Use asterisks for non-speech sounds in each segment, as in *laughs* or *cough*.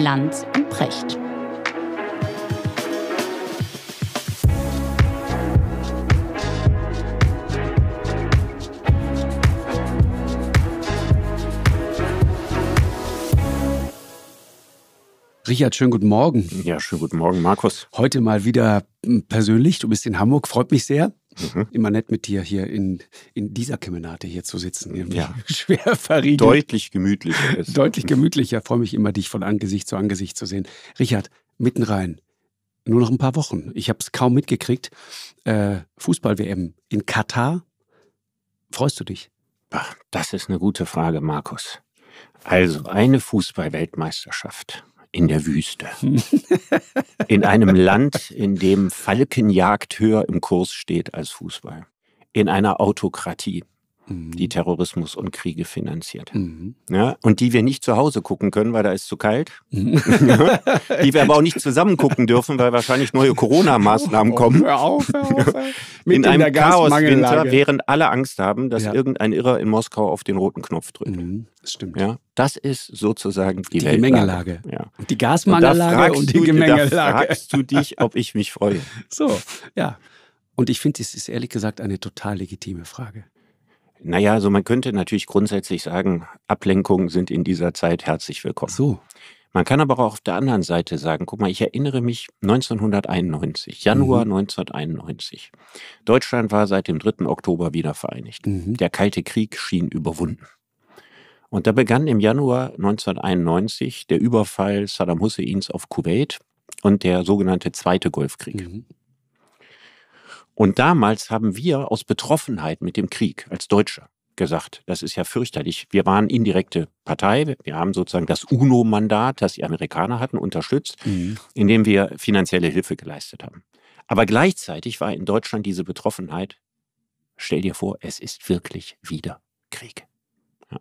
Lanz und Precht. Richard, schönen guten Morgen. Ja, schönen guten Morgen, Markus. Heute mal wieder hm, persönlich. Du bist in Hamburg, freut mich sehr. Mhm. Immer nett mit dir hier in, in dieser Kemenate hier zu sitzen. ja. *laughs* Schwer verriegelt. Deutlich gemütlicher. *laughs* Ist. Deutlich gemütlicher. Freue mich immer, dich von Angesicht zu Angesicht zu sehen. Richard, mitten rein. Nur noch ein paar Wochen. Ich habe es kaum mitgekriegt. Äh, Fußball-WM in Katar. Freust du dich? Ach, das ist eine gute Frage, Markus. Also eine Fußball-Weltmeisterschaft in der Wüste. *laughs* in einem Land, in dem Falkenjagd höher im Kurs steht als Fußball. In einer Autokratie, Mhm. die Terrorismus und Kriege finanziert. Mhm. Ja, und die wir nicht zu Hause gucken können, weil da ist zu kalt. Mhm. *laughs* die wir aber auch nicht zusammen gucken dürfen, weil wahrscheinlich neue Corona-Maßnahmen oh, *laughs* oh, kommen. Hör auf, hör auf, *laughs* Mit in einem Chaoswinter, während alle Angst haben, dass ja. irgendein Irrer in Moskau auf den roten Knopf drückt. Mhm, das stimmt. Ja, das ist sozusagen die, die Gemengelage. Ja. Die Gasmangellage und, und, die du, Gemengelage. Da fragst du dich, ob ich mich freue. So, ja. Und ich finde, es ist ehrlich gesagt eine total legitime Frage. Naja, also man könnte natürlich grundsätzlich sagen, Ablenkungen sind in dieser Zeit herzlich willkommen. So. Man kann aber auch auf der anderen Seite sagen, guck mal, ich erinnere mich 1991, Januar mhm. 1991. Deutschland war seit dem 3. Oktober wieder vereinigt. Mhm. Der Kalte Krieg schien überwunden. Und da begann im Januar 1991 der Überfall Saddam Husseins auf Kuwait und der sogenannte Zweite Golfkrieg. Mhm. Und damals haben wir aus Betroffenheit mit dem Krieg als Deutsche gesagt, das ist ja fürchterlich. Wir waren indirekte Partei. Wir haben sozusagen das UNO-Mandat, das die Amerikaner hatten, unterstützt, mhm. indem wir finanzielle Hilfe geleistet haben. Aber gleichzeitig war in Deutschland diese Betroffenheit, stell dir vor, es ist wirklich wieder Krieg.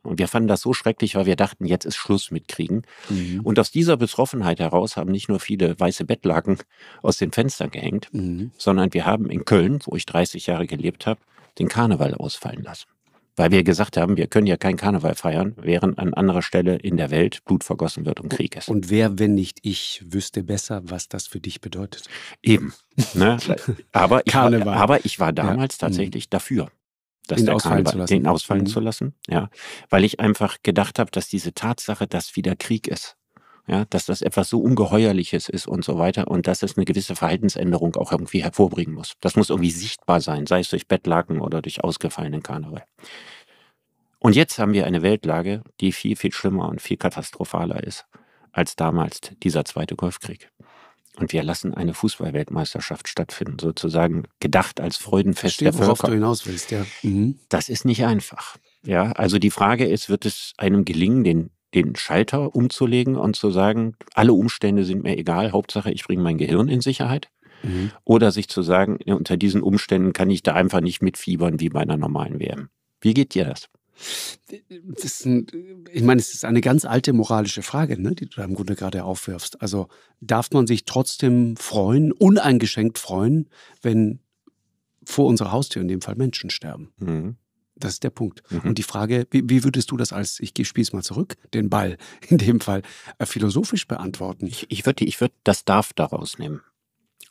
Und wir fanden das so schrecklich, weil wir dachten, jetzt ist Schluss mit Kriegen. Mhm. Und aus dieser Betroffenheit heraus haben nicht nur viele weiße Bettlaken aus den Fenstern gehängt, mhm. sondern wir haben in Köln, wo ich 30 Jahre gelebt habe, den Karneval ausfallen lassen. Weil wir gesagt haben, wir können ja keinen Karneval feiern, während an anderer Stelle in der Welt Blut vergossen wird und Krieg ist. Und wer, wenn nicht ich, wüsste besser, was das für dich bedeutet? Eben. Ne? *laughs* Aber, ich War, aber ich war damals ja. tatsächlich mhm. dafür dass ihn der ausfallen Karneval, den mhm. ausfallen mhm. zu lassen. Ja, weil ich einfach gedacht habe, dass diese Tatsache, dass wieder Krieg ist, ja, dass das etwas so Ungeheuerliches ist und so weiter und dass es eine gewisse Verhaltensänderung auch irgendwie hervorbringen muss. Das muss irgendwie sichtbar sein, sei es durch Bettlaken oder durch ausgefallenen Karneval. Und jetzt haben wir eine Weltlage, die viel, viel schlimmer und viel katastrophaler ist als damals dieser Zweite Golfkrieg. Und wir lassen eine Fußballweltmeisterschaft stattfinden, sozusagen gedacht als Freudenfest Verstehe, der Völker. Worauf du hinaus willst, ja. Mhm. Das ist nicht einfach. Ja, also die Frage ist, wird es einem gelingen, den, den Schalter umzulegen und zu sagen, alle Umstände sind mir egal, Hauptsache ich bringe mein Gehirn in Sicherheit? Mhm. Oder sich zu sagen, unter diesen Umständen kann ich da einfach nicht mitfiebern wie bei einer normalen WM. Wie geht dir das? ein, ich meine, es ist eine ganz alte moralische Frage, ne, die du da im Grunde gerade aufwirfst. Also darf man sich trotzdem freuen, uneingeschränkt freuen, wenn vor unserer Haustür in dem Fall Menschen sterben? Mhm. Das ist der Punkt. Mhm. Und die Frage, wie, wie, würdest du das als, ich spiele es mal zurück, den Ball in dem Fall, äh, philosophisch beantworten? Ich, ich würde ich würd das darf daraus nehmen.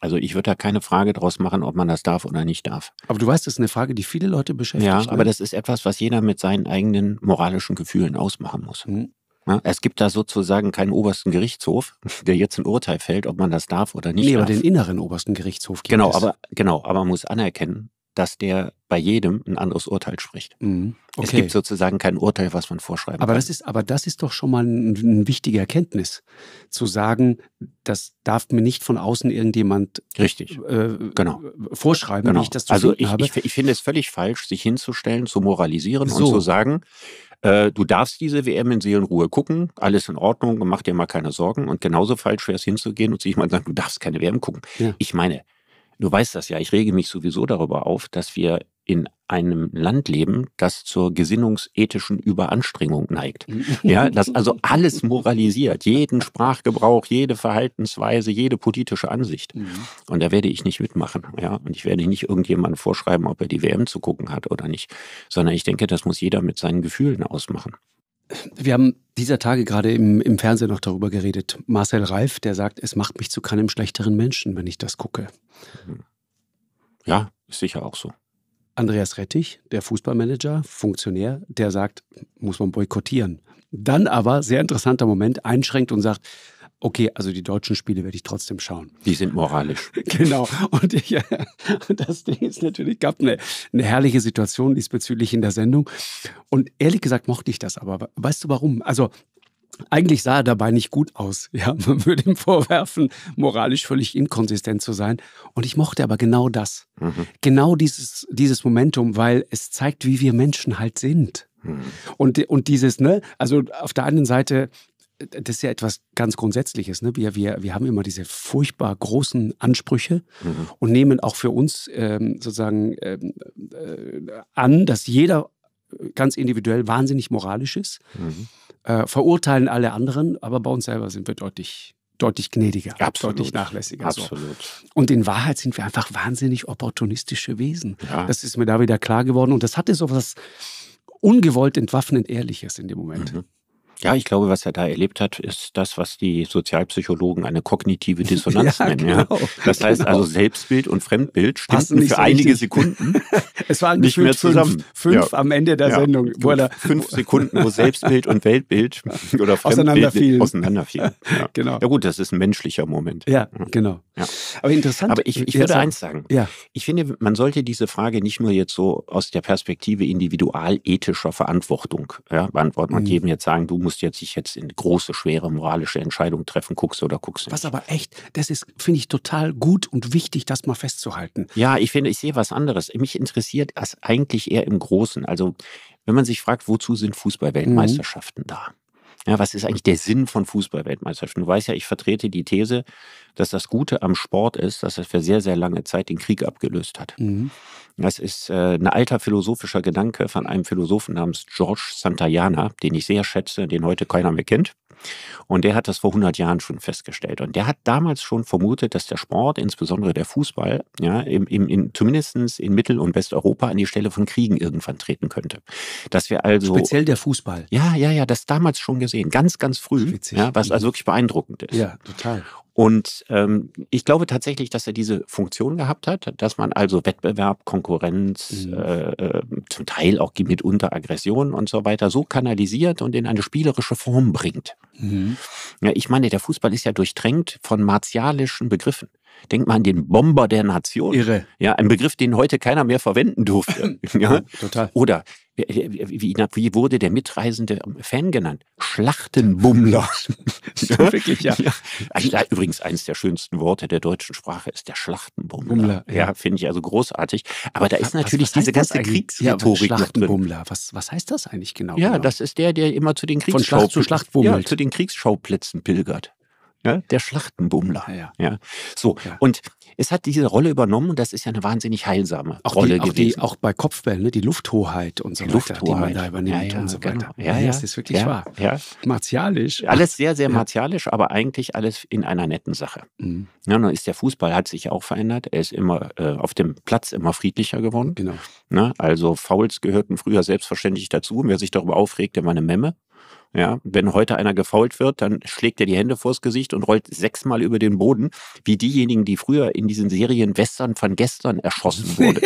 Also ich würde da keine Frage draus machen, ob man das darf oder nicht darf. Aber du weißt, das ist eine Frage, die viele Leute beschäftigt. Ja, aber ne? das ist etwas, was jeder mit seinen eigenen moralischen Gefühlen ausmachen muss. Mhm. Ja, es gibt da sozusagen keinen obersten Gerichtshof, *laughs* der jetzt ein Urteil fällt, ob man das darf oder nicht. Nee, darf. aber den inneren obersten Gerichtshof gibt genau, es. Aber, genau, aber man muss anerkennen, dass der bei jedem ein anderes Urteil spricht. Mhm. Okay. Es gibt sozusagen kein Urteil, was man vorschreiben aber kann. Das ist, aber das ist doch schon mal eine ein wichtige Erkenntnis, zu sagen, das darf mir nicht von außen irgendjemand Richtig. Äh, genau. vorschreiben, genau. wie ich das zu Also ich, habe. ich, ich finde es völlig falsch, sich hinzustellen, zu moralisieren so. und zu sagen, äh, du darfst diese WM in Seelenruhe gucken, alles in Ordnung, mach dir mal keine Sorgen. Und genauso falsch wäre es hinzugehen und sich mal sagen, du darfst keine WM gucken. Ja. Ich meine, Du weißt das ja, ich rege mich sowieso darüber auf, dass wir in einem Land leben, das zur gesinnungsethischen Überanstrengung neigt. *laughs* Ja, das also alles moralisiert, jeden Sprachgebrauch, jede Verhaltensweise, jede politische Ansicht. Mhm. Und da werde ich nicht mitmachen. Ja, und ich werde nicht irgendjemandem vorschreiben, ob er die WM zu gucken hat oder nicht, sondern ich denke, das muss jeder mit seinen Gefühlen ausmachen wir haben dieser Tage gerade im, im Fernsehen noch darüber geredet. Marcel Reif, der sagt, es macht mich zu keinem schlechteren Menschen, wenn ich das gucke. Ja, ist sicher auch so. Andreas Rettich, der Fußballmanager, Funktionär, der sagt, muss man boykottieren. Dann aber, sehr interessanter Moment, einschränkt und sagt, okay, also die deutschen Spiele werde ich trotzdem schauen. Die sind moralisch. *laughs* genau. Und ich, *laughs* das Ding ist natürlich, gab eine, eine herrliche Situation diesbezüglich in der Sendung. Und ehrlich gesagt mochte ich das aber. Weißt du warum? Also eigentlich sah er dabei nicht gut aus. Ja, *laughs* man würde ihm vorwerfen, moralisch völlig inkonsistent zu sein. Und ich mochte aber genau das. Mhm. Genau dieses, dieses Momentum, weil es zeigt, wie wir Menschen halt sind. Mhm. Und, und dieses, ne, also auf der einen Seite das ist ja etwas ganz Grundsätzliches. Ne? Wir, wir, wir haben immer diese furchtbar großen Ansprüche mhm. und nehmen auch für uns ähm, sozusagen ähm, äh, an, dass jeder äh, ganz individuell wahnsinnig moralisch ist, mhm. äh, verurteilen alle anderen, aber bei uns selber sind wir deutlich deutlich gnädiger, Absolut. deutlich nachlässiger. Absolut. So. Und in Wahrheit sind wir einfach wahnsinnig opportunistische Wesen. Ja. Das ist mir da wieder klar geworden. Und das hatte so was ungewollt entwaffnend Ehrliches in dem Moment. Mhm. Ja, ich glaube, was er da erlebt hat, ist das, was die Sozialpsychologen eine kognitive *laughs* Dissonanz ja, nennen. Genau, ja. Das heißt genau. also, Selbstbild und Fremdbild stimmten für so einige richtig. Sekunden *laughs* es waren nicht mehr zusammen. Fünf, fünf ja. am Ende der Sendung. Wo fünf, fünf *laughs* Sekunden, wo Selbstbild und Weltbild oder auseinanderfielen. auseinanderfielen. Ja. Genau. ja gut, das ist ein menschlicher Moment. Ja, genau. Aber interessant. Aber ich, ich würde sagen, eins sagen. Ja. Ich finde, man sollte diese Frage nicht nur jetzt so aus der Perspektive individualethischer Verantwortung beantworten und mhm. jedem jetzt sagen, du musst musst jetzt dich jetzt in große, schwere moralische Entscheidungen treffen, guckst oder guckst du. Was aber echt, das ist, finde ich, total gut und wichtig, das mal festzuhalten. Ja, ich finde, ich sehe was anderes. Mich interessiert das eigentlich eher im Großen. Also, wenn man sich fragt, wozu sind fußball mhm. da? Ja, was ist eigentlich der Sinn von Fußballweltmeisterschaften? Du weißt ja, ich vertrete die These, dass das Gute am Sport ist, dass es für sehr, sehr lange Zeit den Krieg abgelöst hat. Mhm. Das ist äh, ein alter philosophischer Gedanke von einem Philosophen namens George Santayana, den ich sehr schätze, den heute keiner mehr kennt. Und der hat das vor 100 Jahren schon festgestellt. Und der hat damals schon vermutet, dass der Sport, insbesondere der Fußball, ja, im, im, in, zumindest in Mittel- und Westeuropa an die Stelle von Kriegen irgendwann treten könnte. Dass wir also. Speziell der Fußball. Ja, ja, ja, das damals schon gesehen. Ganz, ganz früh. Witzig. Ja, was also wirklich beeindruckend ist. Ja, total. Und ähm, ich glaube tatsächlich, dass er diese Funktion gehabt hat, dass man also Wettbewerb, Konkurrenz, mhm. äh, äh zum Teil auch mitunter Aggressionen und so weiter so kanalisiert und in eine spielerische Form bringt. Mhm. Ja, ich meine, der Fußball ist ja durchtränkt von martialischen Begriffen. Denk mal an den Bomber der Nation. Irre. Ja, ein Begriff, den heute keiner mehr verwenden durfte. *laughs* ja? Total. Oder wie, wie, wurde der mitreisende Fan genannt? Schlachtenbummler. ja, *laughs* wirklich, ja. ja. Also, übrigens, eines der schönsten Worte der deutschen Sprache ist der Schlachtenbummler. Bummler, ja, finde ich also großartig. Aber da ist natürlich was, was diese ganze Kriegsrhetorik. Ja, Schlachtenbummler, was, was heißt das eigentlich genau? Ja, genau? das ist der, der immer zu den Kriegsschauplätzen. Schlacht Ja, zu den Kriegsschauplätzen pilgert. Ja, der Schlachtenbummler. Ja, ja. So, und es hat diese Rolle übernommen und das ist ja eine wahnsinnig heilsame auch Rolle die, auch gewesen. Die, auch bei Kopfbällen, ne? die Lufthoheit und so die weiter, Lufthoheit. die man da übernimmt und so genau. weiter. Ja, ja, das ist wirklich wahr. Ja. Martialisch. Alles sehr, sehr martialisch, aber eigentlich alles in einer netten Sache. Mhm. Ja, nun ist der Fußball hat sich auch verändert. Er ist immer äh, auf dem Platz immer friedlicher geworden. Genau. Na, ne, also Fouls gehörten früher selbstverständlich dazu. Wer sich darüber aufregte, war eine Memme. Ja, wenn heute einer gefault wird, dann schlägt er die Hände vors Gesicht und rollt sechsmal über den Boden, wie diejenigen, die früher in diesen Serien Western von gestern erschossen *laughs* wurden.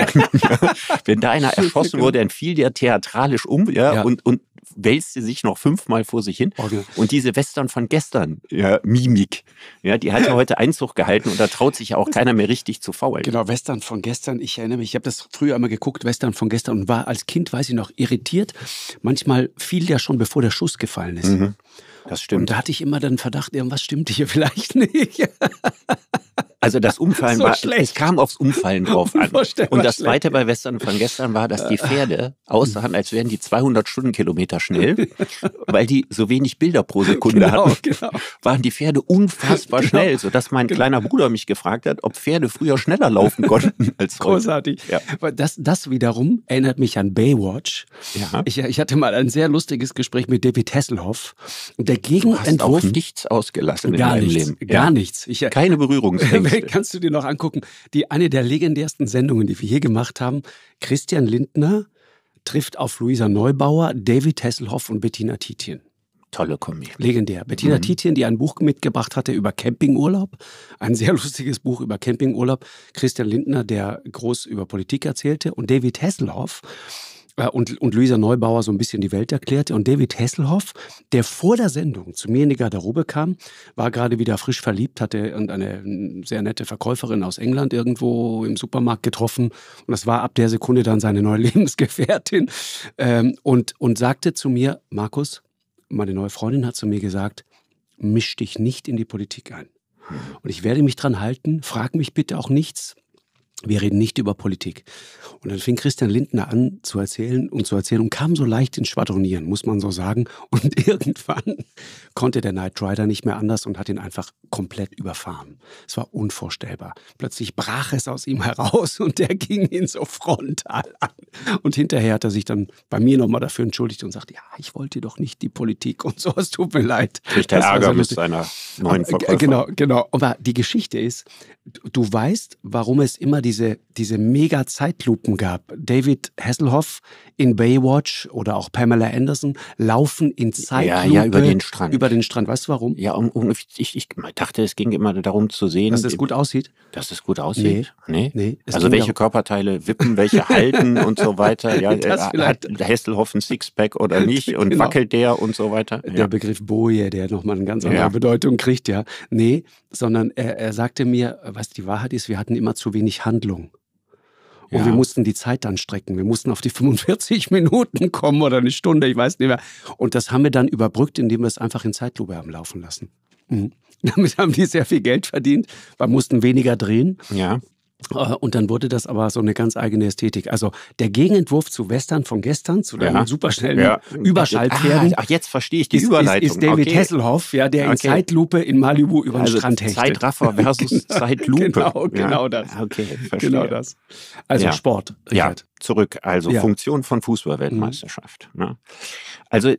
wenn da einer erschossen genau. wurde, dann fiel der theatralisch um ja, ja. Und, und wälzte sich noch fünfmal vor sich hin. Okay. Oh, und diese Western von gestern, ja, Mimik, ja, die hat ja *laughs* heute Einzug gehalten und da traut sich ja auch keiner mehr richtig zu faulen. Genau, Western von gestern, ich erinnere mich, ich habe das früher einmal geguckt, Western von gestern und war als Kind, weiß ich noch, irritiert. Manchmal fiel der schon, bevor der Schuss gefallen ist. Mhm. Das stimmt. Und da hatte ich immer den Verdacht, irgendwas stimmt hier *laughs* vielleicht nicht. Also das Umfallen so war, schlecht. es kam aufs Umfallen drauf *laughs* an. Und das Zweite bei Western von gestern war, dass die Pferde aussahen, als wären die 200 Stundenkilometer schnell, *laughs* weil die so wenig Bilder pro Sekunde genau, hatten. Genau. Waren die Pferde unfassbar genau. schnell, sodass mein genau. kleiner Bruder mich gefragt hat, ob Pferde früher schneller laufen konnten *laughs* als heute. Großartig. Ja. Das, das wiederum erinnert mich an Baywatch. Ja. Ich, ich hatte mal ein sehr lustiges Gespräch mit David Hasselhoff. Der Gegenentwurf... Du hast auch nichts ausgelassen gar in nichts, Leben. Gar ja. nichts. Ich, äh, Keine Berührungsängste. Richtig. kannst du dir noch angucken. Die eine der legendärsten Sendungen, die wir hier gemacht haben, Christian Lindner trifft auf Luisa Neubauer, David Hasselhoff und Bettina Tietjen. Tolle Kombi. Legendär. Bettina mhm. Tietjen, die ein Buch mitgebracht hatte über Campingurlaub. Ein sehr lustiges Buch über Campingurlaub. Christian Lindner, der groß über Politik erzählte. Und David Hasselhoff, äh, und, und Luisa Neubauer so ein bisschen die Welt erklärte. Und David Hesselhoff, der vor der Sendung zu mir in die Garderobe kam, war gerade wieder frisch verliebt, hatte eine sehr nette Verkäuferin aus England irgendwo im Supermarkt getroffen. Und das war ab der Sekunde dann seine neue *laughs* Lebensgefährtin. Ähm, und, und sagte zu mir, Markus, meine neue Freundin hat zu mir gesagt, misch dich nicht in die Politik ein. Und ich werde mich dran halten, frag mich bitte auch nichts, wir reden nicht über Politik. Und dann fing Christian Lindner an zu erzählen und zu erzählen und kam so leicht ins Schwadronieren, muss man so sagen. Und *laughs* irgendwann konnte der Knight Rider nicht mehr anders und hat ihn einfach komplett überfahren. Es war unvorstellbar. Plötzlich brach es aus ihm *laughs* heraus und der ging ihn so frontal an. Und hinterher hat er sich dann bei mir nochmal dafür entschuldigt und sagt, ja, ich wollte doch nicht die Politik und so, es tut mir leid. Kriegt der Ärger so mit seiner neuen äh, Verkäufer. Genau, genau. Aber die Geschichte ist, du weißt, warum es immer diese, diese mega Zeitlupen gab. David Hasselhoff in Baywatch oder auch Pamela Anderson laufen in Zeitlupen Ja, ja, über den Strand. Über den Strand. Weißt du warum? Ja, um, um, ich, ich dachte, es ging immer darum zu sehen, dass es gut aussieht. Dass es gut aussieht. Nee. nee. nee also, welche Körperteile wippen, welche *laughs* halten und so weiter. Ja, *laughs* äh, hat Hasselhoff ein Sixpack oder nicht *laughs* und genau. wackelt der und so weiter. Der Begriff Boje, der nochmal eine ganz andere ja. Bedeutung kriegt, ja. Nee, sondern er, er sagte mir, weißt die Wahrheit ist, wir hatten immer zu wenig Handlung. Und ja. wir mussten die Zeit dann strecken. Wir mussten auf die 45 Minuten kommen oder eine Stunde, ich weiß nicht mehr. Und das haben wir dann überbrückt, indem wir es einfach in Zeitlupe haben laufen lassen. Mhm. *laughs* Damit haben die sehr viel Geld verdient, Wir mussten weniger drehen. Ja. Äh, und dann wurde das aber so eine ganz eigene Ästhetik. Also der Gegenentwurf zu Western von gestern, zu den ja. superschnellen ja. Überschallpferden. Ah, ach, jetzt verstehe ich die ist, Überleitung. Ist, ist David okay. Hasselhoff, ja, der okay. in Zeitlupe in Malibu über den also Strand hechtet. Zeitraffer versus genau. *laughs* Zeitlupe. Genau, genau ja. das. Ah, okay, genau verstehe. Genau das. Also Sport. Ja, zurück. Also Funktion von Fußballweltmeisterschaft. weltmeisterschaft ne? Mhm. Also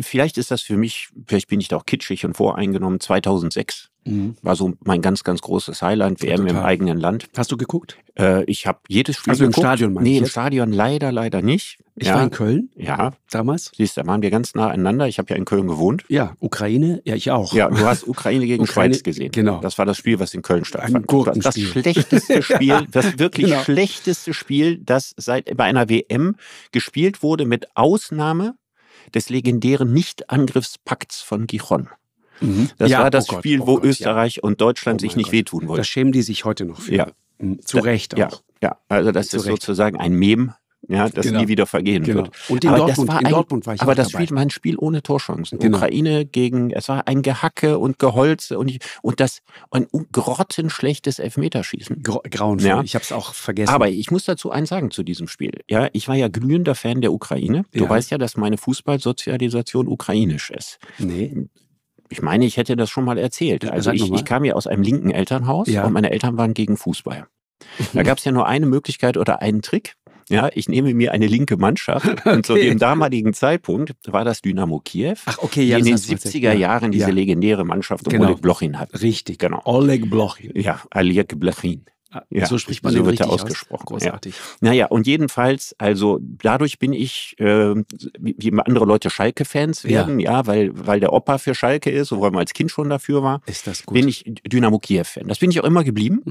vielleicht ist das für mich, vielleicht bin ich da auch kitschig und voreingenommen, 2006 mhm. war so mein ganz, ganz großes Highlight, WM Total. im eigenen Land. Hast du geguckt? Äh, ich habe jedes Spiel Also im geguckt. Stadion meinst Nee, im jetzt? Stadion leider, leider nicht. Ich ja. war in Köln. Ja. Damals. Siehst du, da waren wir ganz nah aneinander. Ich habe ja in Köln gewohnt. Ja, Ukraine, ja, ich auch. Ja, du hast Ukraine gegen Ukraine, Schweiz gesehen. Genau. Das war das Spiel, was in Köln stattfand. Ein das schlechteste *laughs* Spiel, das wirklich genau. schlechteste Spiel, das seit bei einer WM gespielt wurde, mit Ausnahme des legendären Nichtangriffspakts von Gijon. Mhm. Das ja, war das oh Spiel, Gott, oh wo Gott, Österreich ja. und Deutschland oh sich nicht Gott. wehtun wollten. Da schämen die sich heute noch für. Ja. Mhm. Zu Recht auch. Ja, also das Zu ist Recht. sozusagen ein Mem ja, das genau. nie wieder vergehen genau. wird. Und in, aber Dortmund, das war in ein, Dortmund war ich Aber das dabei. Spiel war ein Spiel ohne Torchancen. Genau. Ukraine gegen, es war ein Gehacke und Geholze und, und das ein grottenschlechtes Elfmeterschießen. Grauenvoll, ja. ich habe es auch vergessen. Aber ich muss dazu eins sagen zu diesem Spiel. Ja, ich war ja glühender Fan der Ukraine. Du ja. weißt ja, dass meine Fußballsozialisation ukrainisch ist. Nee ich meine, ich hätte das schon mal erzählt. Also ich, ich, kam ja aus einem linken Elternhaus ja. und meine Eltern waren gegen Fußball. Da *laughs* gab es ja nur eine Möglichkeit oder einen Trick. Ja, ich nehme mir eine linke Mannschaft. Okay. *laughs* Und zu dem damaligen Zeitpunkt war das Dynamo Kiew, Ach, okay, ja, die in den 70er Jahren diese legendäre Mannschaft um genau. Oleg Blochin hat. Richtig, genau. Oleg Blochin. Ja, Aliek Blochin. Ah, ja, so spricht man so wird er ausgesprochen. Aus. Großartig. Ja. Naja, und jedenfalls, also dadurch bin ich, äh, wie andere Leute Schalke-Fans werden, ja. ja, weil, weil der Opa für Schalke ist, obwohl man als Kind schon dafür war, ist das gut. bin ich Dynamo Kiew-Fan. Das bin ich auch immer geblieben.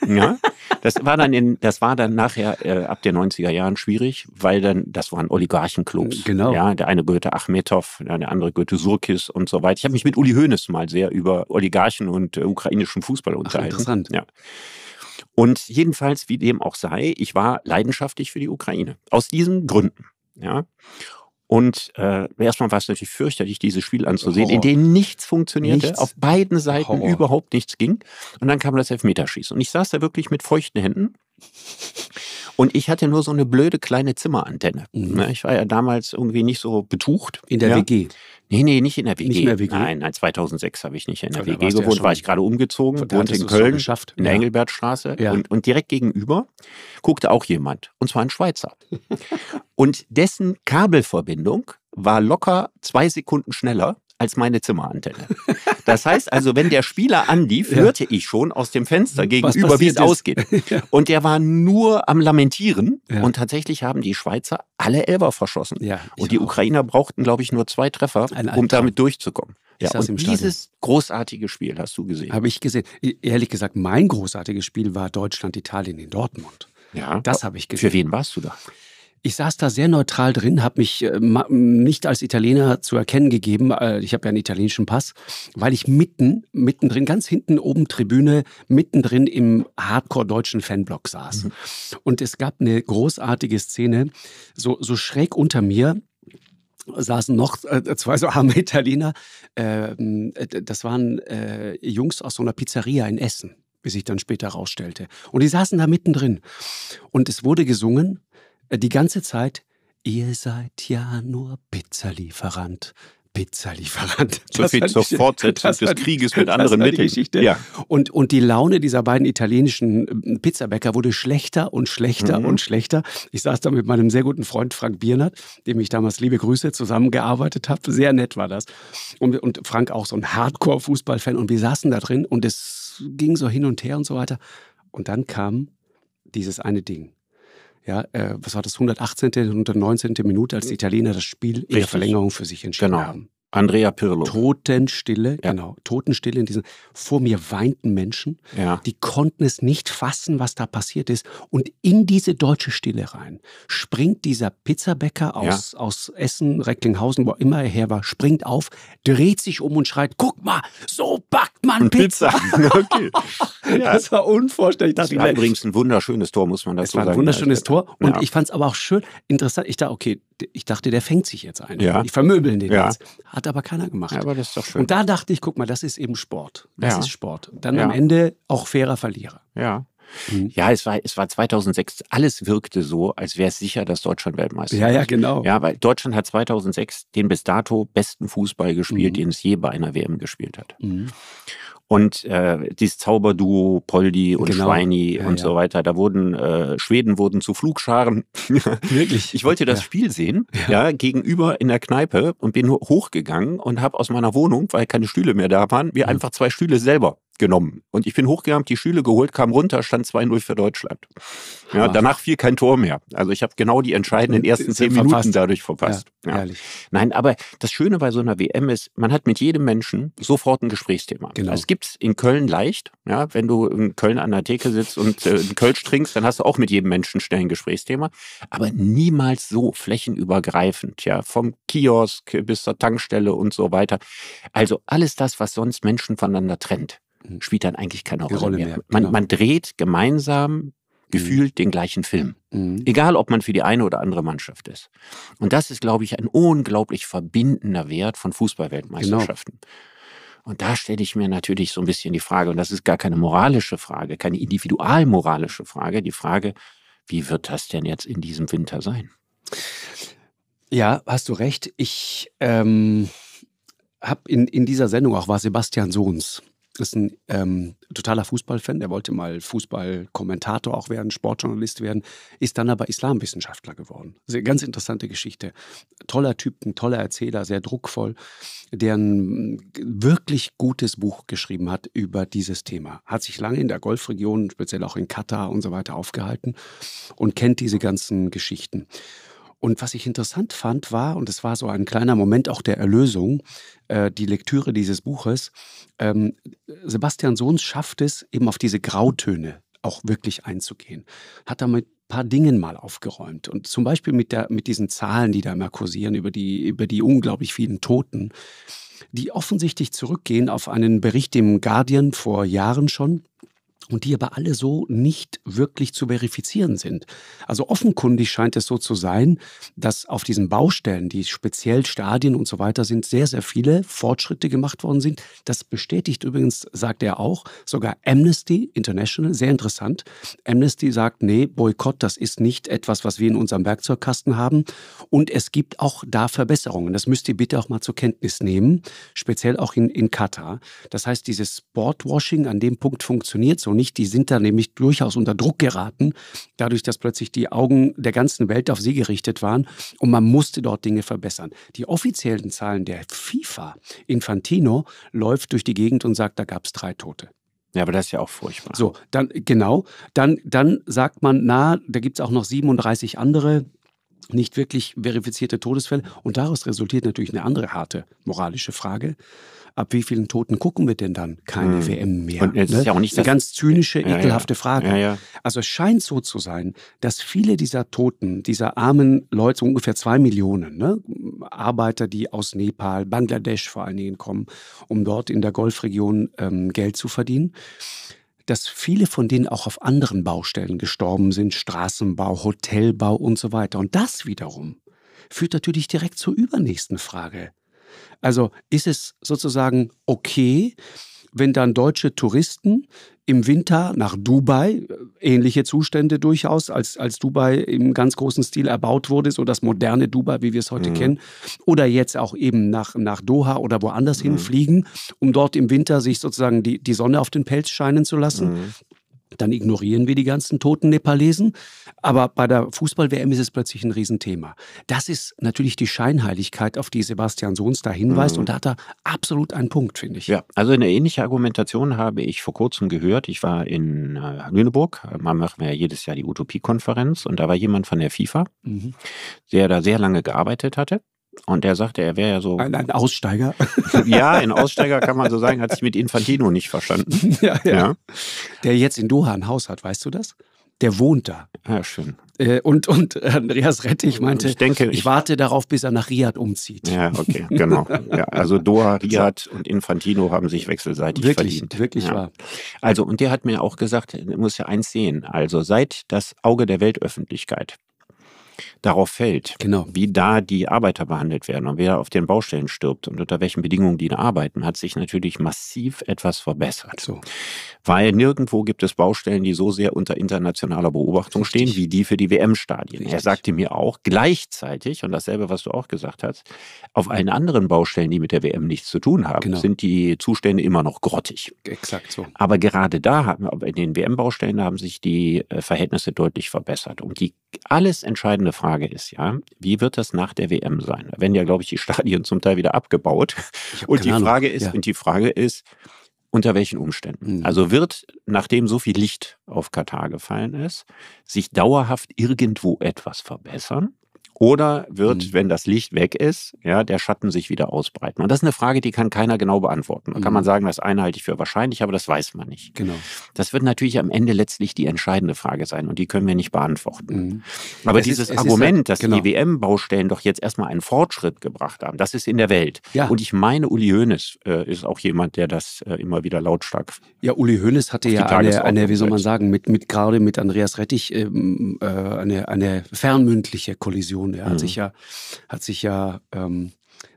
*laughs* ja. Das war dann in, das war dann nachher äh, ab den 90er Jahren schwierig, weil dann, das waren Oligarchenclubs. Äh, genau. Ja, der eine gehörte Achmetow, der andere gehörte Surkis und so weiter. Ich habe mich mit Uli Hoeneß mal sehr über Oligarchen und äh, ukrainischen Fußball unterhalten. Ach, interessant. Ja. Und jedenfalls, wie dem auch sei, ich war leidenschaftlich für die Ukraine. Aus diesen Gründen. Ja. Und äh, erstmal war es natürlich fürchterlich, dieses Spiel anzusehen, Horror. in dem nichts funktionierte, nichts. auf beiden Seiten Horror. überhaupt nichts ging. Und dann kam das Elfmeterschießen. Und ich saß da wirklich mit feuchten Händen und ich hatte nur so eine blöde kleine Zimmerantenne. Ne? Mhm. Ich war ja damals irgendwie nicht so betucht. In der ja? WG? Nee, nee, nicht in der WG. Nicht in der WG? Nein, nein 2006 habe ich nicht in der Oder WG gewohnt, ja war ich gerade umgezogen, Von wohnte in Köln, geschafft. in der ja. Engelbertstraße. Ja. Und, und direkt gegenüber guckte auch jemand, und zwar ein Schweizer. *laughs* und dessen Kabelverbindung war locker zwei Sekunden schneller als meine Zimmerantenne. Das heißt also, wenn der Spieler anlief, ja. hörte ich schon aus dem Fenster gegenüber, wie es ausgeht. *laughs* ja. Und der war nur am Lamentieren. Ja. Und tatsächlich haben die Schweizer alle Elber verschossen. und die auch. Ukrainer brauchten, glaube ich, nur zwei Treffer, um damit durchzukommen. Ja, und dieses großartige Spiel hast du gesehen. Habe ich gesehen. E-, ehrlich gesagt, mein großartiges Spiel war Deutschland-Italien in Dortmund. Ja. Das habe ich gesehen. Für wen warst du da? ich saß da sehr neutral drin, habe mich äh, nicht als Italiener zu erkennen gegeben. Äh, ich habe ja einen italienischen Pass, weil ich mitten, mittendrin, ganz hinten oben Tribüne, mittendrin im Hardcore-deutschen Fanblock saß. Mhm. Und es gab eine großartige Szene, so, so schräg unter mir saßen noch äh, zwei so arme Italiener. Ähm, das waren äh, Jungs aus so einer Pizzeria in Essen, wie sich dann später herausstellte. Und die saßen da mittendrin. Und es wurde gesungen äh, die ganze Zeit, ihr seid ja nur Pizzalieferant. Pizzalieferant. *laughs* So viel zur Fortsetzung des Krieges mit anderen Mitteln. Ja. Und, und die Laune dieser beiden italienischen äh, Pizzabäcker wurde schlechter und schlechter mhm. und schlechter. Ich saß da mit meinem sehr guten Freund Frank Biernert, dem ich damals liebe Grüße zusammengearbeitet habe. Sehr nett war das. Und, und Frank auch so ein Hardcore-Fußballfan. Und wir saßen da drin und es ging so hin und her und so weiter. Und dann kam dieses eine Ding ja, äh, was war das, 118., 119. Minute, als die mhm. Italiener das Spiel Richtig. in der Verlängerung für sich entschieden genau. haben. Andrea Pirlo. Totenstille, ja. genau. Totenstille in diesen. Vor mir weinten Menschen, ja. die konnten es nicht fassen, was da passiert ist. Und in diese deutsche Stille rein springt dieser Pizzabäcker aus, ja. aus Essen, Recklinghausen, wo immer er her war, springt auf, dreht sich um und schreit: Guck mal, so backt man Pizza. Pizza. *laughs* okay. *laughs* das war unvorstellbar. Ich dachte, das war übrigens ein wunderschönes Tor, muss man dazu sagen. Es war ein wunderschönes Tor. Und ich fand es aber auch schön interessant. Ich dachte, okay, ich dachte, der fängt sich jetzt ein. Ja. Die vermöbeln den ja. jetzt. Hat aber keiner gemacht. Ja, aber das ist doch schön. Und da dachte ich, guck mal, das ist eben Sport. Das ja. ist Sport. Und dann am Ende auch fairer Verlierer. Ja. Mhm. Ja, es war, es war 2006. Alles wirkte so, als wäre es sicher, dass Deutschland Weltmeister Ja, ja, genau. Ja, weil Deutschland hat 2006 den bis dato besten Fußball gespielt, mhm. den es je bei einer WM gespielt hat. Mhm und äh, dieses Zauberduo Poldi und genau. Schweini ja, und ja. so weiter. Da wurden äh, Schweden wurden zu Flugscharen. *laughs* Wirklich? Ich wollte das ja. Spiel sehen, ja. gegenüber in der Kneipe und bin hochgegangen und habe aus meiner Wohnung, weil keine Stühle mehr da waren, mir mhm. einfach zwei Stühle selber genommen. Und ich bin hochgegangen, die Schüle geholt, kam runter, stand 2-0 für Deutschland. Ja, danach fiel kein Tor mehr. Also ich habe genau die entscheidenden ersten zehn Minuten verpasst. dadurch verpasst. Ja, ja. Nein, aber das Schöne bei so einer WM ist, man hat mit jedem Menschen sofort ein Gesprächsthema. Genau. Es gibt es in Köln leicht. Ja, wenn du in Köln an der Theke sitzt und äh, Kölsch trinkst, dann hast du auch mit jedem Menschen schnell ein Gesprächsthema. Aber niemals so flächenübergreifend. Ja, vom Kiosk bis zur Tankstelle und so weiter. Also alles das, was sonst Menschen voneinander trennt spielt dann eigentlich keine Rolle, Rolle mehr. mehr. Man, genau. man, dreht gemeinsam mhm. gefühlt mhm. den gleichen Film. Mhm. Egal, ob man für die eine oder andere Mannschaft ist. Und das ist, glaube ich, ein unglaublich verbindender Wert von Fußballweltmeisterschaften. Genau. Und da stelle ich mir natürlich so ein bisschen die Frage, und das ist gar keine moralische Frage, keine individualmoralische Frage, die Frage, wie wird das denn jetzt in diesem Winter sein? Ja, hast du recht. Ich ähm, habe in, in dieser Sendung auch war Sebastian Sohns ist ein ähm, totaler Fußballfan, der wollte mal Fußballkommentator auch werden, Sportjournalist werden, ist dann aber Islamwissenschaftler geworden. Sehr, ganz interessante Geschichte. Toller Typ, ein toller Erzähler, sehr druckvoll, der ein wirklich gutes Buch geschrieben hat über dieses Thema. Hat sich lange in der Golfregion, speziell auch in Katar und so weiter aufgehalten und kennt diese ganzen Geschichten. Und was ich interessant fand, war, und es war so ein kleiner Moment auch der Erlösung, äh, die Lektüre dieses Buches, ähm, Sebastian Sohns schafft es, eben auf diese Grautöne auch wirklich einzugehen. Hat damit ein paar Dinge mal aufgeräumt. Und zum Beispiel mit, der, mit diesen Zahlen, die da immer kursieren, über die, über die unglaublich vielen Toten, die offensichtlich zurückgehen auf einen Bericht im Guardian vor Jahren schon, und die aber alle so nicht wirklich zu verifizieren sind. Also offenkundig scheint es so zu sein, dass auf diesen Baustellen, die speziell Stadien und so weiter sind, sehr, sehr viele Fortschritte gemacht worden sind. Das bestätigt übrigens, sagt er auch, sogar Amnesty International, sehr interessant. Amnesty sagt, nee, Boykott, das ist nicht etwas, was wir in unserem Werkzeugkasten haben. Und es gibt auch da Verbesserungen. Das müsst ihr bitte auch mal zur Kenntnis nehmen, speziell auch in, in Katar. Das heißt, dieses Sportwashing an dem Punkt funktioniert so nicht, die sind da nämlich durchaus unter Druck geraten, dadurch, dass plötzlich die Augen der ganzen Welt auf sie gerichtet waren und man musste dort Dinge verbessern. Die offiziellen Zahlen der FIFA, Infantino läuft durch die Gegend und sagt, da gab es drei Tote. Ja, aber das ist ja auch furchtbar. So, dann, genau, dann, dann sagt man, na, da gibt es auch noch 37 andere nicht wirklich verifizierte Todesfälle. Und daraus resultiert natürlich eine andere harte moralische Frage ab wie vielen Toten gucken wir denn dann keine mhm. WM mehr? Und jetzt ne? ist ja auch nicht eine ganz zynische, ja, ekelhafte ja. Frage. Ja, also es scheint so zu sein, dass viele dieser Toten, dieser armen Leute, ungefähr zwei Millionen ne? Arbeiter, die aus Nepal, Bangladesch vor allen Dingen kommen, um dort in der Golfregion ähm, Geld zu verdienen, dass viele von denen auch auf anderen Baustellen gestorben sind, Straßenbau, Hotelbau und so weiter. Und das wiederum führt natürlich direkt zur übernächsten Frage. Also ist es sozusagen okay, wenn dann deutsche Touristen im Winter nach Dubai, äh, ähnliche Zustände durchaus, als, als Dubai im ganz großen Stil erbaut wurde, so das moderne Dubai, wie wir es heute mhm. kennen, oder jetzt auch eben nach, nach Doha oder woanders mhm. hinfliegen, um dort im Winter sich sozusagen die, die Sonne auf den Pelz scheinen zu lassen. Mhm dann ignorieren wir die ganzen toten Nepalesen. Aber bei der Fußball-WM ist es plötzlich ein Riesenthema. Das ist natürlich die Scheinheiligkeit, auf die Sebastian Sohns da hinweist. Mhm. Und da hat er absolut einen Punkt, finde ich. Ja, also eine ähnliche Argumentation habe ich vor kurzem gehört. Ich war in äh, Lüneburg. Man macht ja jedes Jahr die Utopie-Konferenz. Und da war jemand von der FIFA, mhm. der da sehr lange gearbeitet hatte. Und er sagte, er wäre ja so. Ein, ein Aussteiger? *laughs* ja, ein Aussteiger kann man so sagen, hat sich mit Infantino nicht verstanden. *laughs* Ja, ja. ja. Der jetzt in Doha ein Haus hat, weißt du das? Der wohnt da. Ah, ja, schön. Äh, und, und Andreas Rettich meinte, ich, denke, ich, ich warte darauf, bis er nach Riad umzieht. Ja, okay, genau. Ja, also *laughs* Doha, Riad und Infantino haben sich wechselseitig wirklich, verdient. Wirklich ja. wahr. Also, und der hat mir auch gesagt, muss ja eins sehen. Also, seit das Auge der Weltöffentlichkeit darauf fällt, genau. wie da die Arbeiter behandelt werden und wer auf den Baustellen stirbt und unter welchen Bedingungen die da arbeiten, hat sich natürlich massiv etwas verbessert. So weil nirgendwo gibt es Baustellen, die so sehr unter internationaler Beobachtung Richtig. stehen wie die für die WM-Stadien. Er sagte mir auch gleichzeitig, und dasselbe, was du auch gesagt hast, auf allen anderen Baustellen, die mit der WM nichts zu tun haben, genau. sind die Zustände immer noch grottig. Exakt so. Aber gerade da haben, in den WM-Baustellen haben sich die äh, Verhältnisse deutlich verbessert. Und die alles entscheidende Frage ist ja, wie wird das nach der WM sein? Da werden ja, glaube ich, die Stadien zum Teil wieder abgebaut. Und die Frage ist, ja. und die Frage ist, unter welchen Umständen. Mhm. Also wird, nachdem so viel Licht auf Katar gefallen ist, sich dauerhaft irgendwo etwas verbessern? Oder wird, mhm. wenn das Licht weg ist, ja, der Schatten sich wieder ausbreiten? Und das ist eine Frage, die kann keiner genau beantworten. Da mhm. kann man mhm. sagen, das eine halte ich für wahrscheinlich, aber das weiß man nicht. Genau. Das wird natürlich am Ende letztlich die entscheidende Frage sein und die können wir nicht beantworten. Mhm. Aber es dieses ist, Argument, ist, dass genau. die WM-Baustellen doch jetzt erstmal einen Fortschritt gebracht haben, das ist in der Welt. Ja. Und ich meine, Uli Hoeneß äh, ist auch jemand, der das äh, immer wieder lautstark. Ja, Uli Hoeneß hatte ja eine, eine, wie soll man sagen, mit, mit gerade mit Andreas Rettich ähm, äh, eine, eine fernmündliche Kollision Person. Er mhm. hat sich ja, hat sich ja ähm,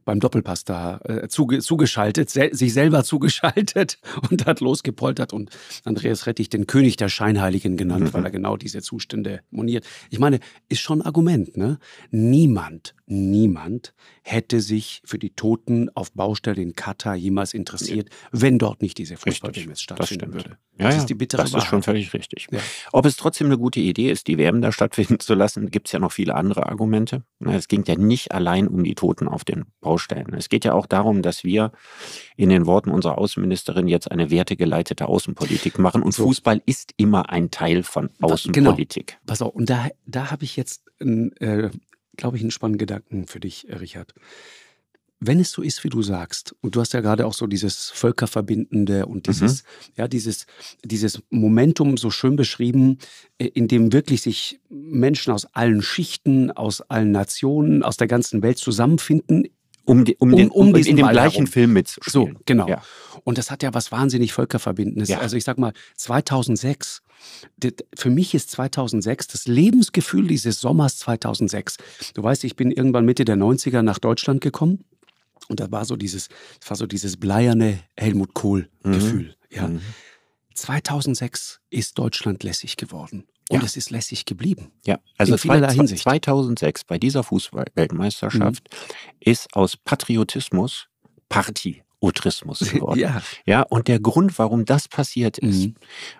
beim Doppelpass da äh, zuge zugeschaltet, se sich selber zugeschaltet *laughs* und hat losgepoltert und Andreas Rettich den König der Scheinheiligen genannt, mhm. weil er mhm. genau diese Zustände moniert. Ich meine, ist schon ein Argument, ne? Niemand, niemand hätte sich für die Toten auf Baustelle in Katar jemals interessiert, nee. wenn dort nicht diese Fußballwelt stattfinden würde. Ja, das ja, ist die bittere Das Wahrheit. ist schon völlig richtig. Ja. Ob es trotzdem eine gute Idee ist, die Wärme da stattfinden zu lassen, gibt es ja noch viele andere Argumente. Es ging ja nicht allein um die Toten auf den Baustellen stellen. Es geht ja auch darum, dass wir in den Worten unserer Außenministerin jetzt eine wertegeleitete Außenpolitik machen. Und so. Fußball ist immer ein Teil von genau. Außenpolitik. Genau. Pass auf, und da, da habe ich jetzt, äh, glaube ich, einen spannenden Gedanken für dich, äh, Richard wenn es so ist, wie du sagst, und du hast ja gerade auch so dieses Völkerverbindende und mhm. dieses, mhm. ja, dieses, dieses Momentum so schön beschrieben, äh, in dem wirklich sich Menschen aus allen Schichten, aus allen Nationen, aus der ganzen Welt zusammenfinden um, die, um, um, den, um, um in dem gleichen herum. Film mitzuspielen. So, genau. Ja. Und das hat ja was wahnsinnig Völkerverbindendes. Ja. Also ich sag mal, 2006, für mich ist 2006 das Lebensgefühl dieses Sommers 2006. Du weißt, ich bin irgendwann Mitte der 90er nach Deutschland gekommen und da war so dieses, war so dieses bleierne Helmut Kohl-Gefühl. Mhm. Ja. Mhm. 2006 ist Deutschland lässig geworden. Und ja. es ist lässig geblieben. Ja, also in vielerlei Hinsicht. 2006 bei dieser Fußballweltmeisterschaft mhm. ist aus Patriotismus Party Otrismus *laughs* geworden. ja. ja, und der Grund, warum das passiert ist, mhm.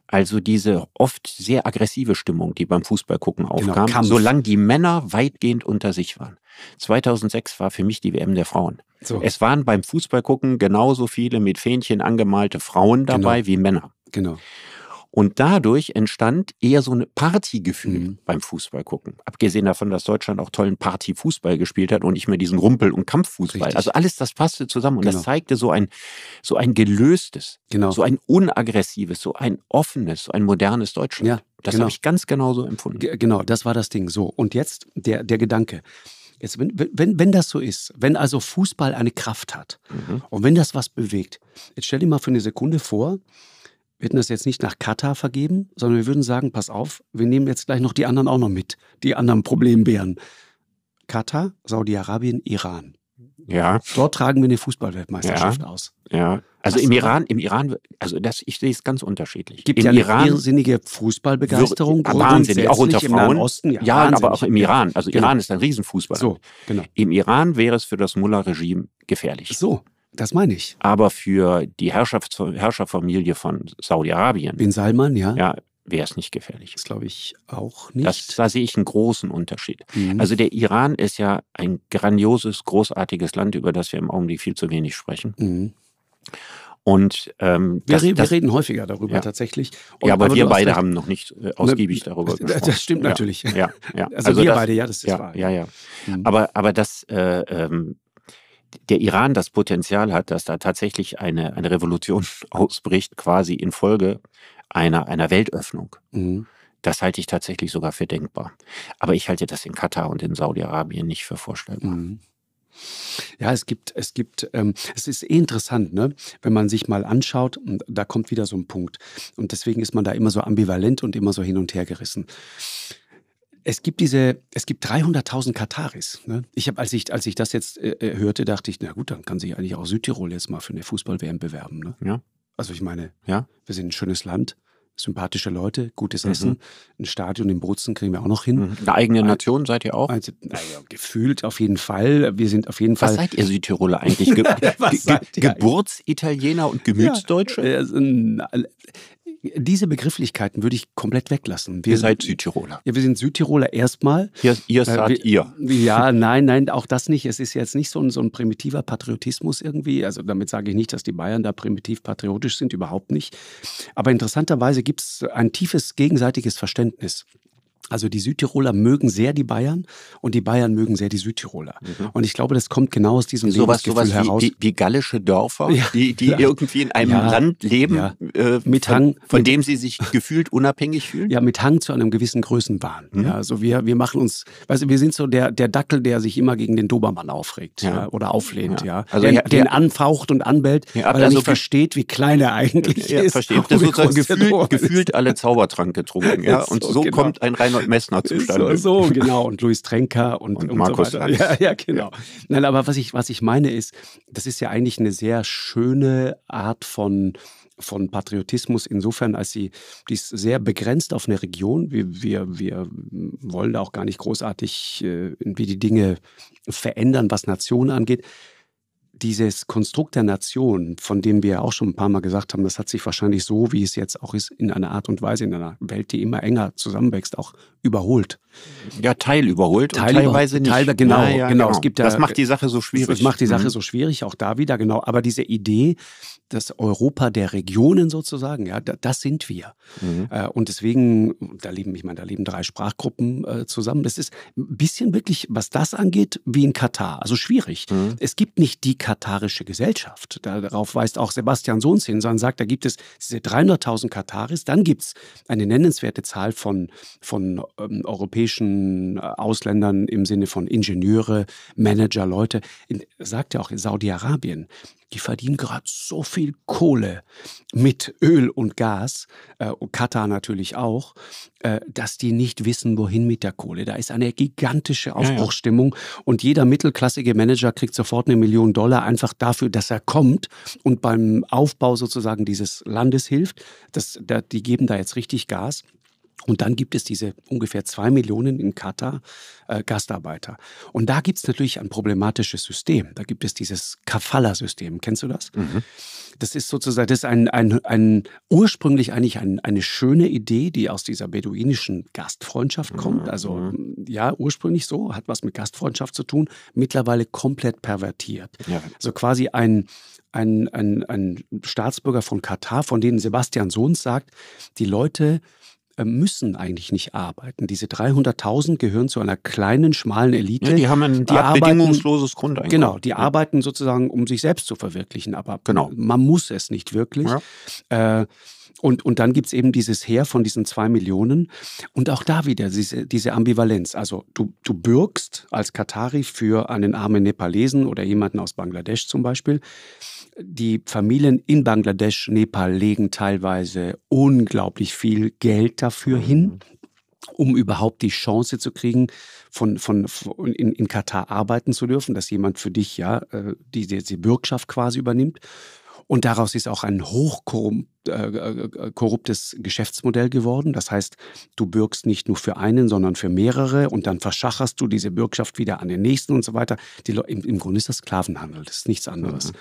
also diese oft sehr aggressive Stimmung, die beim Fußballgucken genau, aufkam, genau, solange die Männer weitgehend unter sich waren. 2006 war für mich die WM der Frauen. So. Es waren beim Fußballgucken genauso viele mit Fähnchen angemalte Frauen genau. dabei genau. wie Männer. Genau. Und dadurch entstand eher so ein Partygefühl mhm. beim Fußball gucken. Abgesehen davon, dass Deutschland auch tollen Partyfußball gespielt hat und nicht mehr diesen Rumpel- und Kampffußball. Richtig. Also alles das passte zusammen und genau. das zeigte so ein, so ein gelöstes, genau. so ein unaggressives, so ein offenes, so ein modernes Deutschland. Ja, das genau. habe ich ganz genau so empfunden. G genau, das war das Ding. So, und jetzt der, der Gedanke. Jetzt, wenn, wenn, wenn das so ist, wenn also Fußball eine Kraft hat mhm. und wenn das was bewegt, jetzt stell dir mal für eine Sekunde vor, wir hätten das jetzt nicht nach Katar vergeben, sondern wir würden sagen, pass auf, wir nehmen jetzt gleich noch die anderen auch noch mit, die anderen Problembären. Katar, Saudi-Arabien, Iran. Ja. Dort tragen wir eine Fußballweltmeisterschaft ja. aus. Ja. Also im Iran, im Iran, also das, ich sehe es ganz unterschiedlich. Gibt Im ja eine Iran irrsinnnige Fußballbegeisterung. Wird, wahnsinnig, auch unter Frauen. Osten, ja, ja aber auch im Iran. Also genau. Iran ist ein Riesenfußball. So, genau. Im Iran wäre es für das Mullah-Regime gefährlich. So. Das meine ich. Aber für die Herrschafts Herrscherfamilie von Saudi-Arabien. Bin Salman, ja. Ja, wäre es nicht gefährlich. Das glaube ich auch nicht. Das, da sehe ich einen großen Unterschied. Mhm. Also der Iran ist ja ein grandioses, großartiges Land, über das wir im Augenblick viel zu wenig sprechen. Mhm. Und ähm, wir, das, reden, das, wir, reden häufiger darüber ja. tatsächlich. Und ja, aber, aber wir beide haben noch nicht äh, ne, ausgiebig ne, darüber gesprochen. Das *laughs* stimmt natürlich. ja, ja. Also, also, wir das, beide, ja, das ist ja, wahr. Ja, ja. Mhm. Aber, aber das äh, ähm, der Iran das Potenzial hat, dass da tatsächlich eine, eine Revolution *laughs* ausbricht, quasi infolge einer, einer Weltöffnung. Mhm. Das halte ich tatsächlich sogar für denkbar. Aber ich halte das in Katar und in Saudi-Arabien nicht für vorstellbar. Mhm. Ja, es gibt, es gibt, ähm, es ist eh interessant, ne? wenn man sich mal anschaut, und da kommt wieder so ein Punkt. Und deswegen ist man da immer so ambivalent und immer so hin und her gerissen es gibt diese, es gibt 300.000 Kataris. Ne? Ich habe, als ich, als ich das jetzt äh, äh, hörte, dachte ich, na gut, dann kann sich eigentlich auch Südtirol jetzt mal für eine Fußball-WM bewerben. Ne? Ja. Also ich meine, ja. wir sind ein schönes Land, sympathische Leute, gutes mhm. Essen, ein Stadion in Bozen kriegen wir auch noch hin. Mhm. Eine eigene äh, Nation seid ihr auch? Also, naja, gefühlt auf jeden Fall. Wir sind auf jeden Fall. Was seid ihr Südtiroler eigentlich? *laughs* Ge ge ge Geburtsitaliener und Gemütsdeutsche? Ja. Äh, diese Begrifflichkeiten würde ich komplett weglassen. Wir, ihr seid Südtiroler. Ja, wir sind Südtiroler erstmal. Ihr, ihr äh, seid wir, ihr. Ja, nein, nein, auch das nicht. Es ist jetzt nicht so ein, so ein primitiver Patriotismus irgendwie. Also damit sage ich nicht, dass die Bayern da primitiv patriotisch sind, überhaupt nicht. Aber interessanterweise gibt es ein tiefes gegenseitiges Verständnis. Also die Südtiroler mögen sehr die Bayern und die Bayern mögen sehr die Südtiroler. Mhm. Und ich glaube, das kommt genau aus diesem so Lebensgefühl was, so was heraus. Wie, wie, gallische Dörfer, ja, die, die ja. irgendwie in einem ja, Land leben, äh, mit Hang, von, mit, dem sie sich gefühlt unabhängig fühlen. Ja, mit Hang zu einem gewissen Größenwahn. Mhm. Ja, also wir, wir machen uns, weißt du, wir sind so der, der Dackel, der sich immer gegen den Dobermann aufregt oder auflehnt. Ja. Also der, den anfaucht und anbellt, weil er also nicht so versteht, wie klein er eigentlich ist. Verstehe. Das Der sozusagen gefühlt, gefühlt alle Zaubertrank getrunken. Ja? *laughs* Und so, genau. kommt ein reiner Norbert Messner zustande. So, so genau. Und Luis Trenker und, und, und Markus so ja, ja, genau. Ja. Nein, aber was ich, was ich meine ist, das ist ja eigentlich eine sehr schöne Art von von Patriotismus insofern, als sie dies sehr begrenzt auf eine Region. Wir, wir, wir wollen da auch gar nicht großartig äh, irgendwie die Dinge verändern, was Nationen angeht dieses Konstrukt der Nation, von dem wir auch schon ein paar Mal gesagt haben, das hat sich wahrscheinlich so, wie es jetzt auch ist, in einer Art und Weise, in einer Welt, die immer enger zusammenwächst, auch überholt. Ja, teilüberholt Teil teilweise über, nicht. Teil, genau, ja, ja, genau, genau. Es gibt ja, das macht die Sache so schwierig. Das macht die Sache mhm. so schwierig, auch da wieder, genau. Aber diese Idee, das Europa der Regionen sozusagen, ja, das sind wir. Mhm. Äh, und deswegen, da leben, ich meine, da leben drei Sprachgruppen äh, zusammen. Das ist ein bisschen wirklich, was das angeht, wie in Katar. Also schwierig. Mhm. Es gibt nicht die katarische Gesellschaft. Darauf weist auch Sebastian Sohns hin, sondern sagt, da gibt es diese 300.000 Kataris, dann gibt es eine nennenswerte Zahl von, von ähm, europäischen äh, Ausländern im Sinne von Ingenieure, Manager, Leute. In, sagt ja auch in Saudi-Arabien die verdienen gerade so viel Kohle mit Öl und Gas, äh, Katar natürlich auch, äh, dass die nicht wissen, wohin mit der Kohle. Da ist eine gigantische Aufbruchstimmung ja, ja. und jeder mittelklassige Manager kriegt sofort eine Million Dollar einfach dafür, dass er kommt und beim Aufbau sozusagen dieses Landes hilft. Das, da, die geben da jetzt richtig Gas. Und dann gibt es diese ungefähr zwei Millionen in Katar äh, Gastarbeiter. Und da gibt es natürlich ein problematisches System. Da gibt es dieses Kafala-System. Kennst du das? Mhm. Das ist sozusagen, das ist ein, ein, ein ursprünglich eigentlich ein, eine schöne Idee, die aus dieser beduinischen Gastfreundschaft kommt. Mhm. Also ja, ursprünglich so, hat was mit Gastfreundschaft zu tun, mittlerweile komplett pervertiert. Ja. Also quasi ein, ein, ein, ein Staatsbürger von Katar, von denen Sebastian Sohns sagt, die Leute äh, müssen eigentlich nicht arbeiten. Diese 300.000 gehören zu einer kleinen, schmalen Elite. Ja, die haben ein die arbeiten, bedingungsloses Grundeinkommen. Genau, die ja. arbeiten sozusagen, um sich selbst zu verwirklichen, aber genau. man muss es nicht wirklich. Ja. Äh, und, und dann gibt es eben dieses Heer von diesen zwei Millionen. Und auch da wieder diese, diese Ambivalenz. Also du, du bürgst als Katari für einen armen Nepalesen oder jemanden aus Bangladesch zum Beispiel die Familien in Bangladesch, Nepal legen teilweise unglaublich viel Geld dafür mhm. hin, um überhaupt die Chance zu kriegen, von, von, von in, in, Katar arbeiten zu dürfen, dass jemand für dich ja äh, die, die Bürgschaft quasi übernimmt. Und daraus ist auch ein hochkorrumpiertes äh, äh, äh, korruptes Geschäftsmodell geworden. Das heißt, du bürgst nicht nur für einen, sondern für mehrere und dann verschacherst du diese Bürgschaft wieder an den nächsten und so weiter. Die im, im Grunde ist das Sklavenhandel, das ist nichts anderes. Mhm.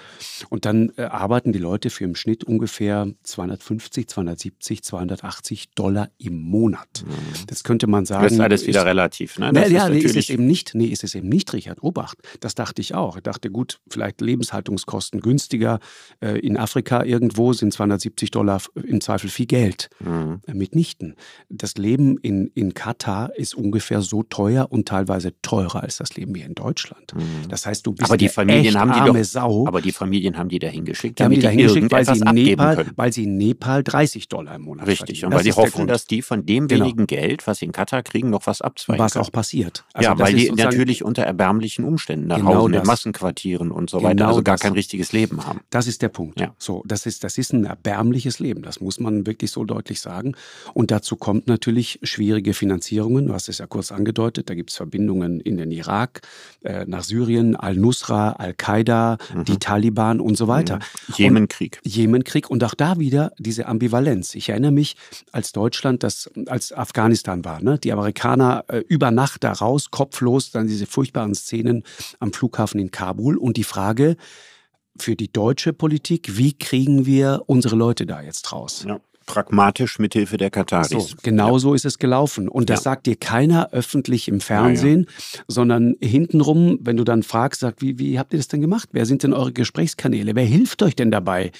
Und dann äh, arbeiten die Leute für im Schnitt ungefähr 250, 270, 280 Dollar im Monat. Mhm. Das könnte man sagen. Das ist alles wieder ist, relativ. Ne? Das na, ja, nee, ist es eben nicht. Nee, ist es eben nicht, Richard. Obacht. Das dachte ich auch. Ich dachte, gut, vielleicht Lebenshaltungskosten günstiger. Äh, in Afrika irgendwo sind 270 50 Dollar im Zweifel viel Geld. Mhm. Äh, mitnichten. Das Leben in, in Katar ist ungefähr so teuer und teilweise teurer als das Leben hier in Deutschland. Mhm. Das heißt, du bist aber die Familien haben die arme doch, Sau. Aber die Familien haben die dahin geschickt, die damit die dahin geschickt, weil sie, Nepal, weil sie in Nepal 30 Dollar im Monat Richtig, und weil sie hoffen, dass die von dem genau. wenigen Geld, was sie in Katar kriegen, noch was abzweigen. Was können. auch passiert. Also ja, weil die natürlich unter erbärmlichen Umständen nach genau Hause, in Massenquartieren und so genau weiter, also gar das. kein richtiges Leben haben. Das ist der Punkt. Ja. So, das ist, das ist ein erbärmlicher gefährliches Leben. Das muss man wirklich so deutlich sagen. Und dazu kommt natürlich schwierige Finanzierungen. Du hast es ja kurz angedeutet. Da gibt es Verbindungen in den Irak, äh, nach Syrien, Al-Nusra, Al-Qaida, mhm. die Taliban und so weiter. Mhm. Jemenkrieg. Jemenkrieg. Und auch da wieder diese Ambivalenz. Ich erinnere mich, als Deutschland, das, als Afghanistan war, ne? die Amerikaner äh, über Nacht da raus, kopflos, dann diese furchtbaren Szenen am Flughafen in Kabul und die Frage, für die deutsche Politik, wie kriegen wir unsere Leute da jetzt raus? Ja pragmatisch mit Hilfe der Kataris. So, genau ja. so ist es gelaufen. Und das ja. sagt dir keiner öffentlich im Fernsehen, ja, sondern hintenrum, wenn du dann fragst, sagt, wie, wie habt ihr das denn gemacht? Wer sind denn eure Gesprächskanäle? Wer hilft euch denn dabei?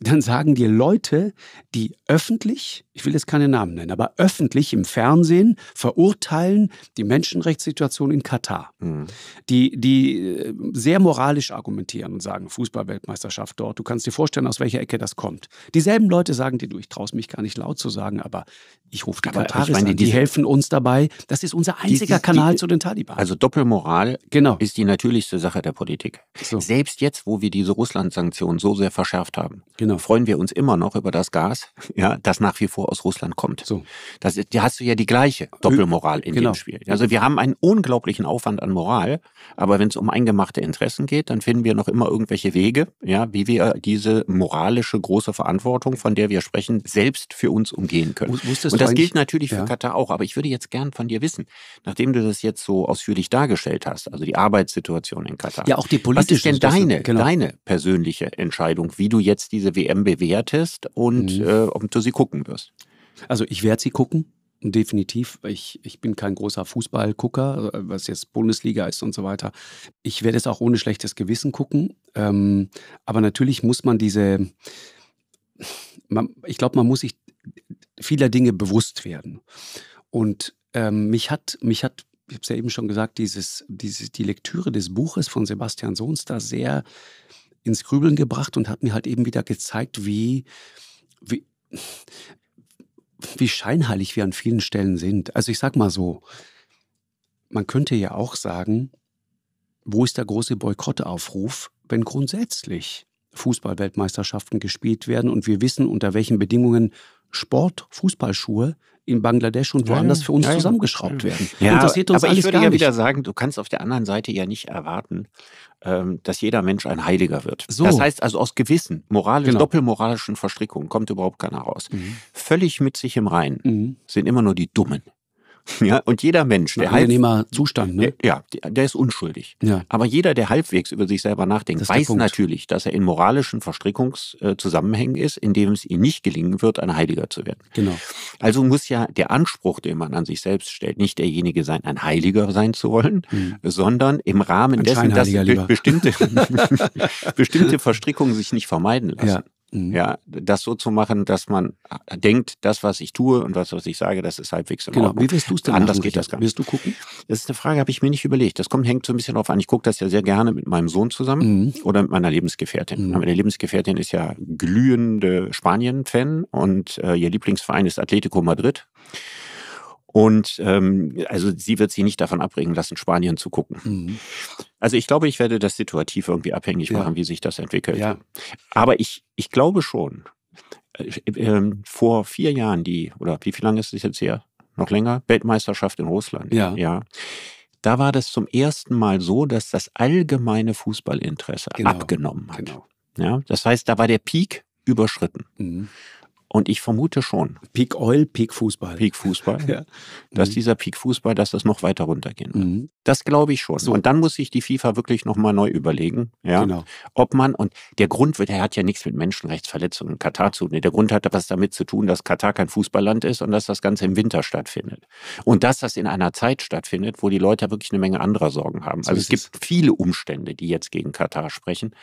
Dann sagen dir Leute, die öffentlich ich will jetzt keine Namen nennen, aber öffentlich im Fernsehen verurteilen die Menschenrechtssituation in Katar. Mhm. Die, die äh, sehr moralisch argumentieren und sagen, Fußballweltmeisterschaft dort, du kannst dir vorstellen, aus welcher Ecke das kommt. Dieselben Leute sagen dir, du, ich traue mich gar nicht laut zu sagen, aber ich rufe die aber an, die, die helfen uns dabei. Das ist unser einziger die, die, Kanal zu den Taliban. Also Doppelmoral genau. ist die natürlichste Sache der Politik. So. Selbst jetzt, wo wir diese Russland-Sanktionen so sehr verschärft haben, genau. freuen wir uns immer noch über das Gas, *laughs* ja, das nach wie vor aus Russland kommt. So. Das, da hast du ja die gleiche Doppelmoral in genau. dem Spiel. Also wir haben einen unglaublichen Aufwand an Moral, aber wenn es um eingemachte Interessen geht, dann finden wir noch immer irgendwelche Wege, ja, wie wir diese moralische große Verantwortung, von der wir sprechen, selbst für uns umgehen können. Wusstest Und das gilt natürlich für ja. Katar auch, aber ich würde jetzt gern von dir wissen, nachdem du das jetzt so ausführlich dargestellt hast, also die Arbeitssituation in Katar. Ja, auch die politische. Was ist denn deine, genau. deine persönliche Entscheidung, wie du jetzt diese WM bewertest und mhm. äh, ob du sie gucken wirst? Also ich werde sie gucken, definitiv. Ich, ich bin kein großer Fußballgucker, äh, was jetzt Bundesliga ist und so weiter. Ich werde es auch ohne schlechtes Gewissen gucken. Ähm, aber natürlich muss man diese, man, ich glaube, man muss sich vieler Dinge bewusst werden. Und ähm, mich hat, mich hat ich habe es ja eben schon gesagt, dieses, dieses, die Lektüre des Buches von Sebastian Sohnster sehr ins Grübeln gebracht und hat mir halt eben wieder gezeigt, wie, wie, wie scheinheilig wir an vielen Stellen sind. Also ich sag mal so, man könnte ja auch sagen, wo ist der große Boykottaufruf, wenn grundsätzlich Fußballweltmeisterschaften gespielt werden und wir wissen, unter welchen Bedingungen Sport-Fußballschuhe in Bangladesch und woanders für uns ja, ja. zusammengeschraubt werden. Ja, Interessiert uns aber alles ich würde ja wieder sagen, du kannst auf der anderen Seite ja nicht erwarten, ähm, dass jeder Mensch ein Heiliger wird. So. Das heißt also aus gewissen moralischen, genau. doppelmoralischen Verstrickungen kommt überhaupt keiner raus. Mhm. Völlig mit sich im Reinen mhm. sind immer nur die Dummen. *laughs* Ja, und jeder Mensch, der angenehmer Zustand, ne? ja, der ist unschuldig. Ja. Aber jeder, der halbwegs über sich selber nachdenkt, weiß natürlich, dass er in moralischen Verstrickungszusammenhängen ist, in dem es ihm nicht gelingen wird, ein Heiliger zu werden. Genau. Also muss ja der Anspruch, den man an sich selbst stellt, nicht derjenige sein, ein Heiliger sein zu wollen, mhm. sondern im Rahmen dessen, dass bestimmte, *laughs* *laughs* bestimmte Verstrickungen sich nicht vermeiden lassen. Ja. Mhm. Ja, das so zu machen, dass man äh, denkt, das, was ich tue und was, was ich sage, das ist halbwegs in Genau. Wie wirst du es denn Anders machen, geht das gar nicht. Wirst du gucken? Das ist eine Frage, habe ich mir nicht überlegt. Das kommt, hängt so ein bisschen drauf an. Ich gucke das ja sehr gerne mit meinem Sohn zusammen mhm. oder mit meiner Lebensgefährtin. Mhm. Meine Lebensgefährtin ist ja glühende Spanien-Fan und äh, ihr Lieblingsverein ist Atletico Madrid. Und ähm, also sie wird sich nicht davon abbringen lassen, Spanien zu gucken. Mhm. Also ich glaube, ich werde das situativ irgendwie abhängig ja. machen, wie sich das entwickelt. Ja. Aber ich, ich glaube schon, äh, äh, vor vier Jahren die, oder wie viel lange ist es jetzt her? Noch länger? Weltmeisterschaft in Russland. Ja. ja. Da war das zum ersten Mal so, dass das allgemeine Fußballinteresse genau. abgenommen hat. Genau. Ja, das heißt, da war der Peak überschritten. Mhm. Und ich vermute schon. Peak Oil, Peak Fußball. Peak Fußball. *laughs* ja. Dass mhm. dieser Peak Fußball, dass das noch weiter runtergehen wird. Mhm. Das glaube ich schon. So. Und dann muss sich die FIFA wirklich nochmal neu überlegen, ja, genau. ob man, und der Grund, wird, der hat ja nichts mit Menschenrechtsverletzungen in Katar zu tun. Nee, der Grund hat was damit zu tun, dass Katar kein Fußballland ist und dass das Ganze im Winter stattfindet. Und dass das in einer Zeit stattfindet, wo die Leute wirklich eine Menge anderer Sorgen haben. So also es gibt es. viele Umstände, die jetzt gegen Katar sprechen.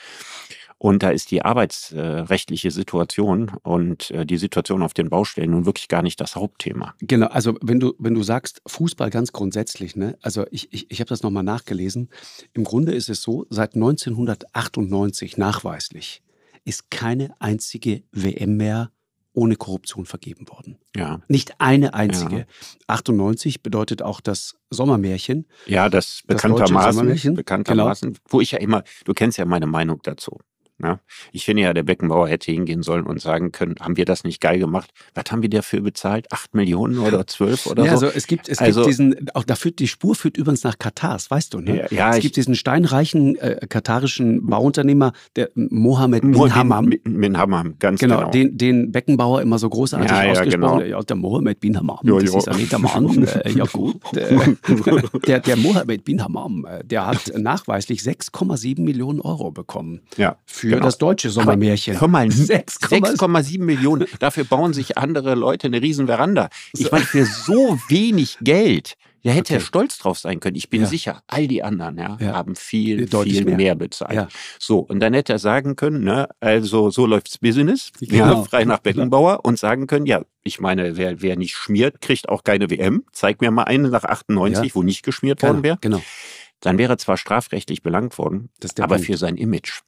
Und da ist die arbeitsrechtliche Situation und äh, die Situation auf den Baustellen nun wirklich gar nicht das Hauptthema. Genau, also wenn du, wenn du sagst, Fußball ganz grundsätzlich, ne? also ich, ich, ich habe das nochmal nachgelesen, im Grunde ist es so, seit 1998 nachweislich ist keine einzige WM mehr ohne Korruption vergeben worden. Ja. Nicht eine einzige. Ja. 98 bedeutet auch das Sommermärchen. Ja, das bekanntermaßen, genau. bekanntermaßen genau. wo ich ja immer, du kennst ja meine Meinung dazu. Ne? Ich finde ja, der Beckenbauer hätte hingehen sollen und sagen können, haben wir das nicht geil gemacht? Was haben wir dafür bezahlt? Acht Millionen oder zwölf oder ja, so? Also es gibt, es also, gibt diesen, auch da die Spur führt übrigens nach Katars, weißt du, ne? Ja, ja es ich, gibt diesen steinreichen äh, katarischen Bauunternehmer, der Mohammed Bin, Bin Hammam. Bin Hammam, ganz genau. genau. Den, den Beckenbauer immer so großartig ja, ausgesprochen. Ja, genau. ja, der Mohammed Bin Hammam, jo, jo. das ist Mann. *laughs* äh, ja gut. Äh, *laughs* der, der Mohammed Bin Hammam, äh, der hat *laughs* nachweislich 6,7 Millionen Euro bekommen. Ja. Für für genau. das deutsche Sommermärchen. Hör mal, 6,7 *laughs* Millionen. Dafür bauen sich andere Leute eine Riesenveranda. Ich meine, für so wenig Geld. Ja, hätte okay. er stolz drauf sein können. Ich bin ja. sicher, all die anderen ja, ja. haben viel, Deutlich viel mehr, mehr bezahlt. So, und dann hätte er sagen können, ne, also so läuft's Business, genau. frei nach Beckenbauer und sagen können, ja, ich meine, wer, wer nicht schmiert, kriegt auch keine WM. Zeig mir mal eine nach 98, wo nicht geschmiert genau, worden wäre. Genau. Dann wäre er zwar strafrechtlich belangt worden, aber Punkt. für sein Image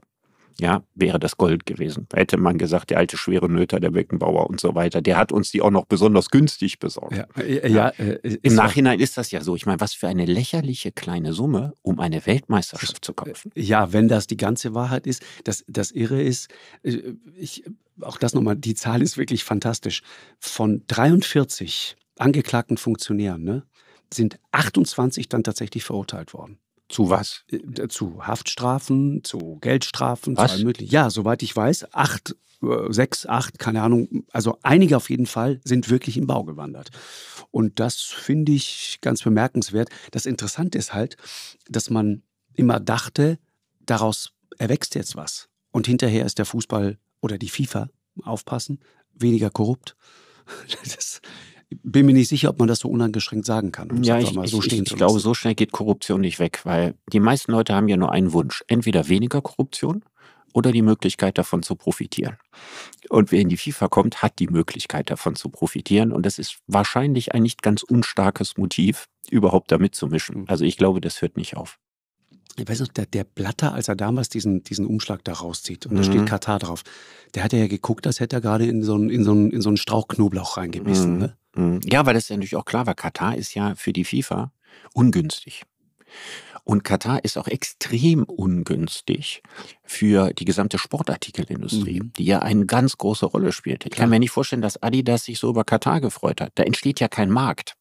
ja, wäre das Gold gewesen. Hätte man gesagt, der alte schwere Nöter, der Beckenbauer und so weiter, der hat uns die auch noch besonders günstig besorgt. Ja, ja, äh, ja. Äh, Im Nachhinein ist das ja so. Ich meine, was für eine lächerliche kleine Summe, um eine Weltmeisterschaft zu äh, kaufen. Ja, wenn das die ganze Wahrheit ist. Das, das Irre ist, ich, auch das nochmal, die Zahl ist wirklich fantastisch. Von 43 angeklagten Funktionären ne, sind 28 dann tatsächlich verurteilt worden. Zu was? Äh, zu Haftstrafen, zu Geldstrafen, was? zu allem möglichen. Ja, soweit ich weiß, acht, äh, sechs, acht, keine Ahnung. Also einige auf jeden Fall sind wirklich im Bau gewandert. Und das finde ich ganz bemerkenswert. Das Interessante ist halt, dass man immer dachte, daraus erwächst jetzt was. Und hinterher ist der Fußball oder die FIFA, aufpassen, weniger korrupt. *laughs* Das bin mir nicht sicher, ob man das so unangeschränkt sagen kann. Um ja, ich, so ich, ich, ich glaube, so schnell geht Korruption nicht weg, weil die meisten Leute haben ja nur einen Wunsch. Entweder weniger Korruption oder die Möglichkeit davon zu profitieren. Und wer in die FIFA kommt, hat die Möglichkeit davon zu profitieren. Und das ist wahrscheinlich ein nicht ganz unstarkes Motiv, überhaupt da mitzumischen. Hm. Also ich glaube, das hört nicht auf ich weiß noch, der, der Blatter, als er damals diesen, diesen Umschlag da rauszieht und mhm. da steht mhm. Katar drauf, der hat ja geguckt, als hätte er gerade in so einen, in so einen, in so einen Strauch Knoblauch reingebissen. Mhm. Ne? Mhm. Ja, weil das ja natürlich auch klar war, Katar ist ja für die FIFA ungünstig. Und Katar ist auch extrem ungünstig für die gesamte Sportartikelindustrie, mhm. die ja eine ganz große Rolle spielt. Ich Klar. kann mir nicht vorstellen, dass Adidas sich so über Katar gefreut hat. Da entsteht ja kein Markt.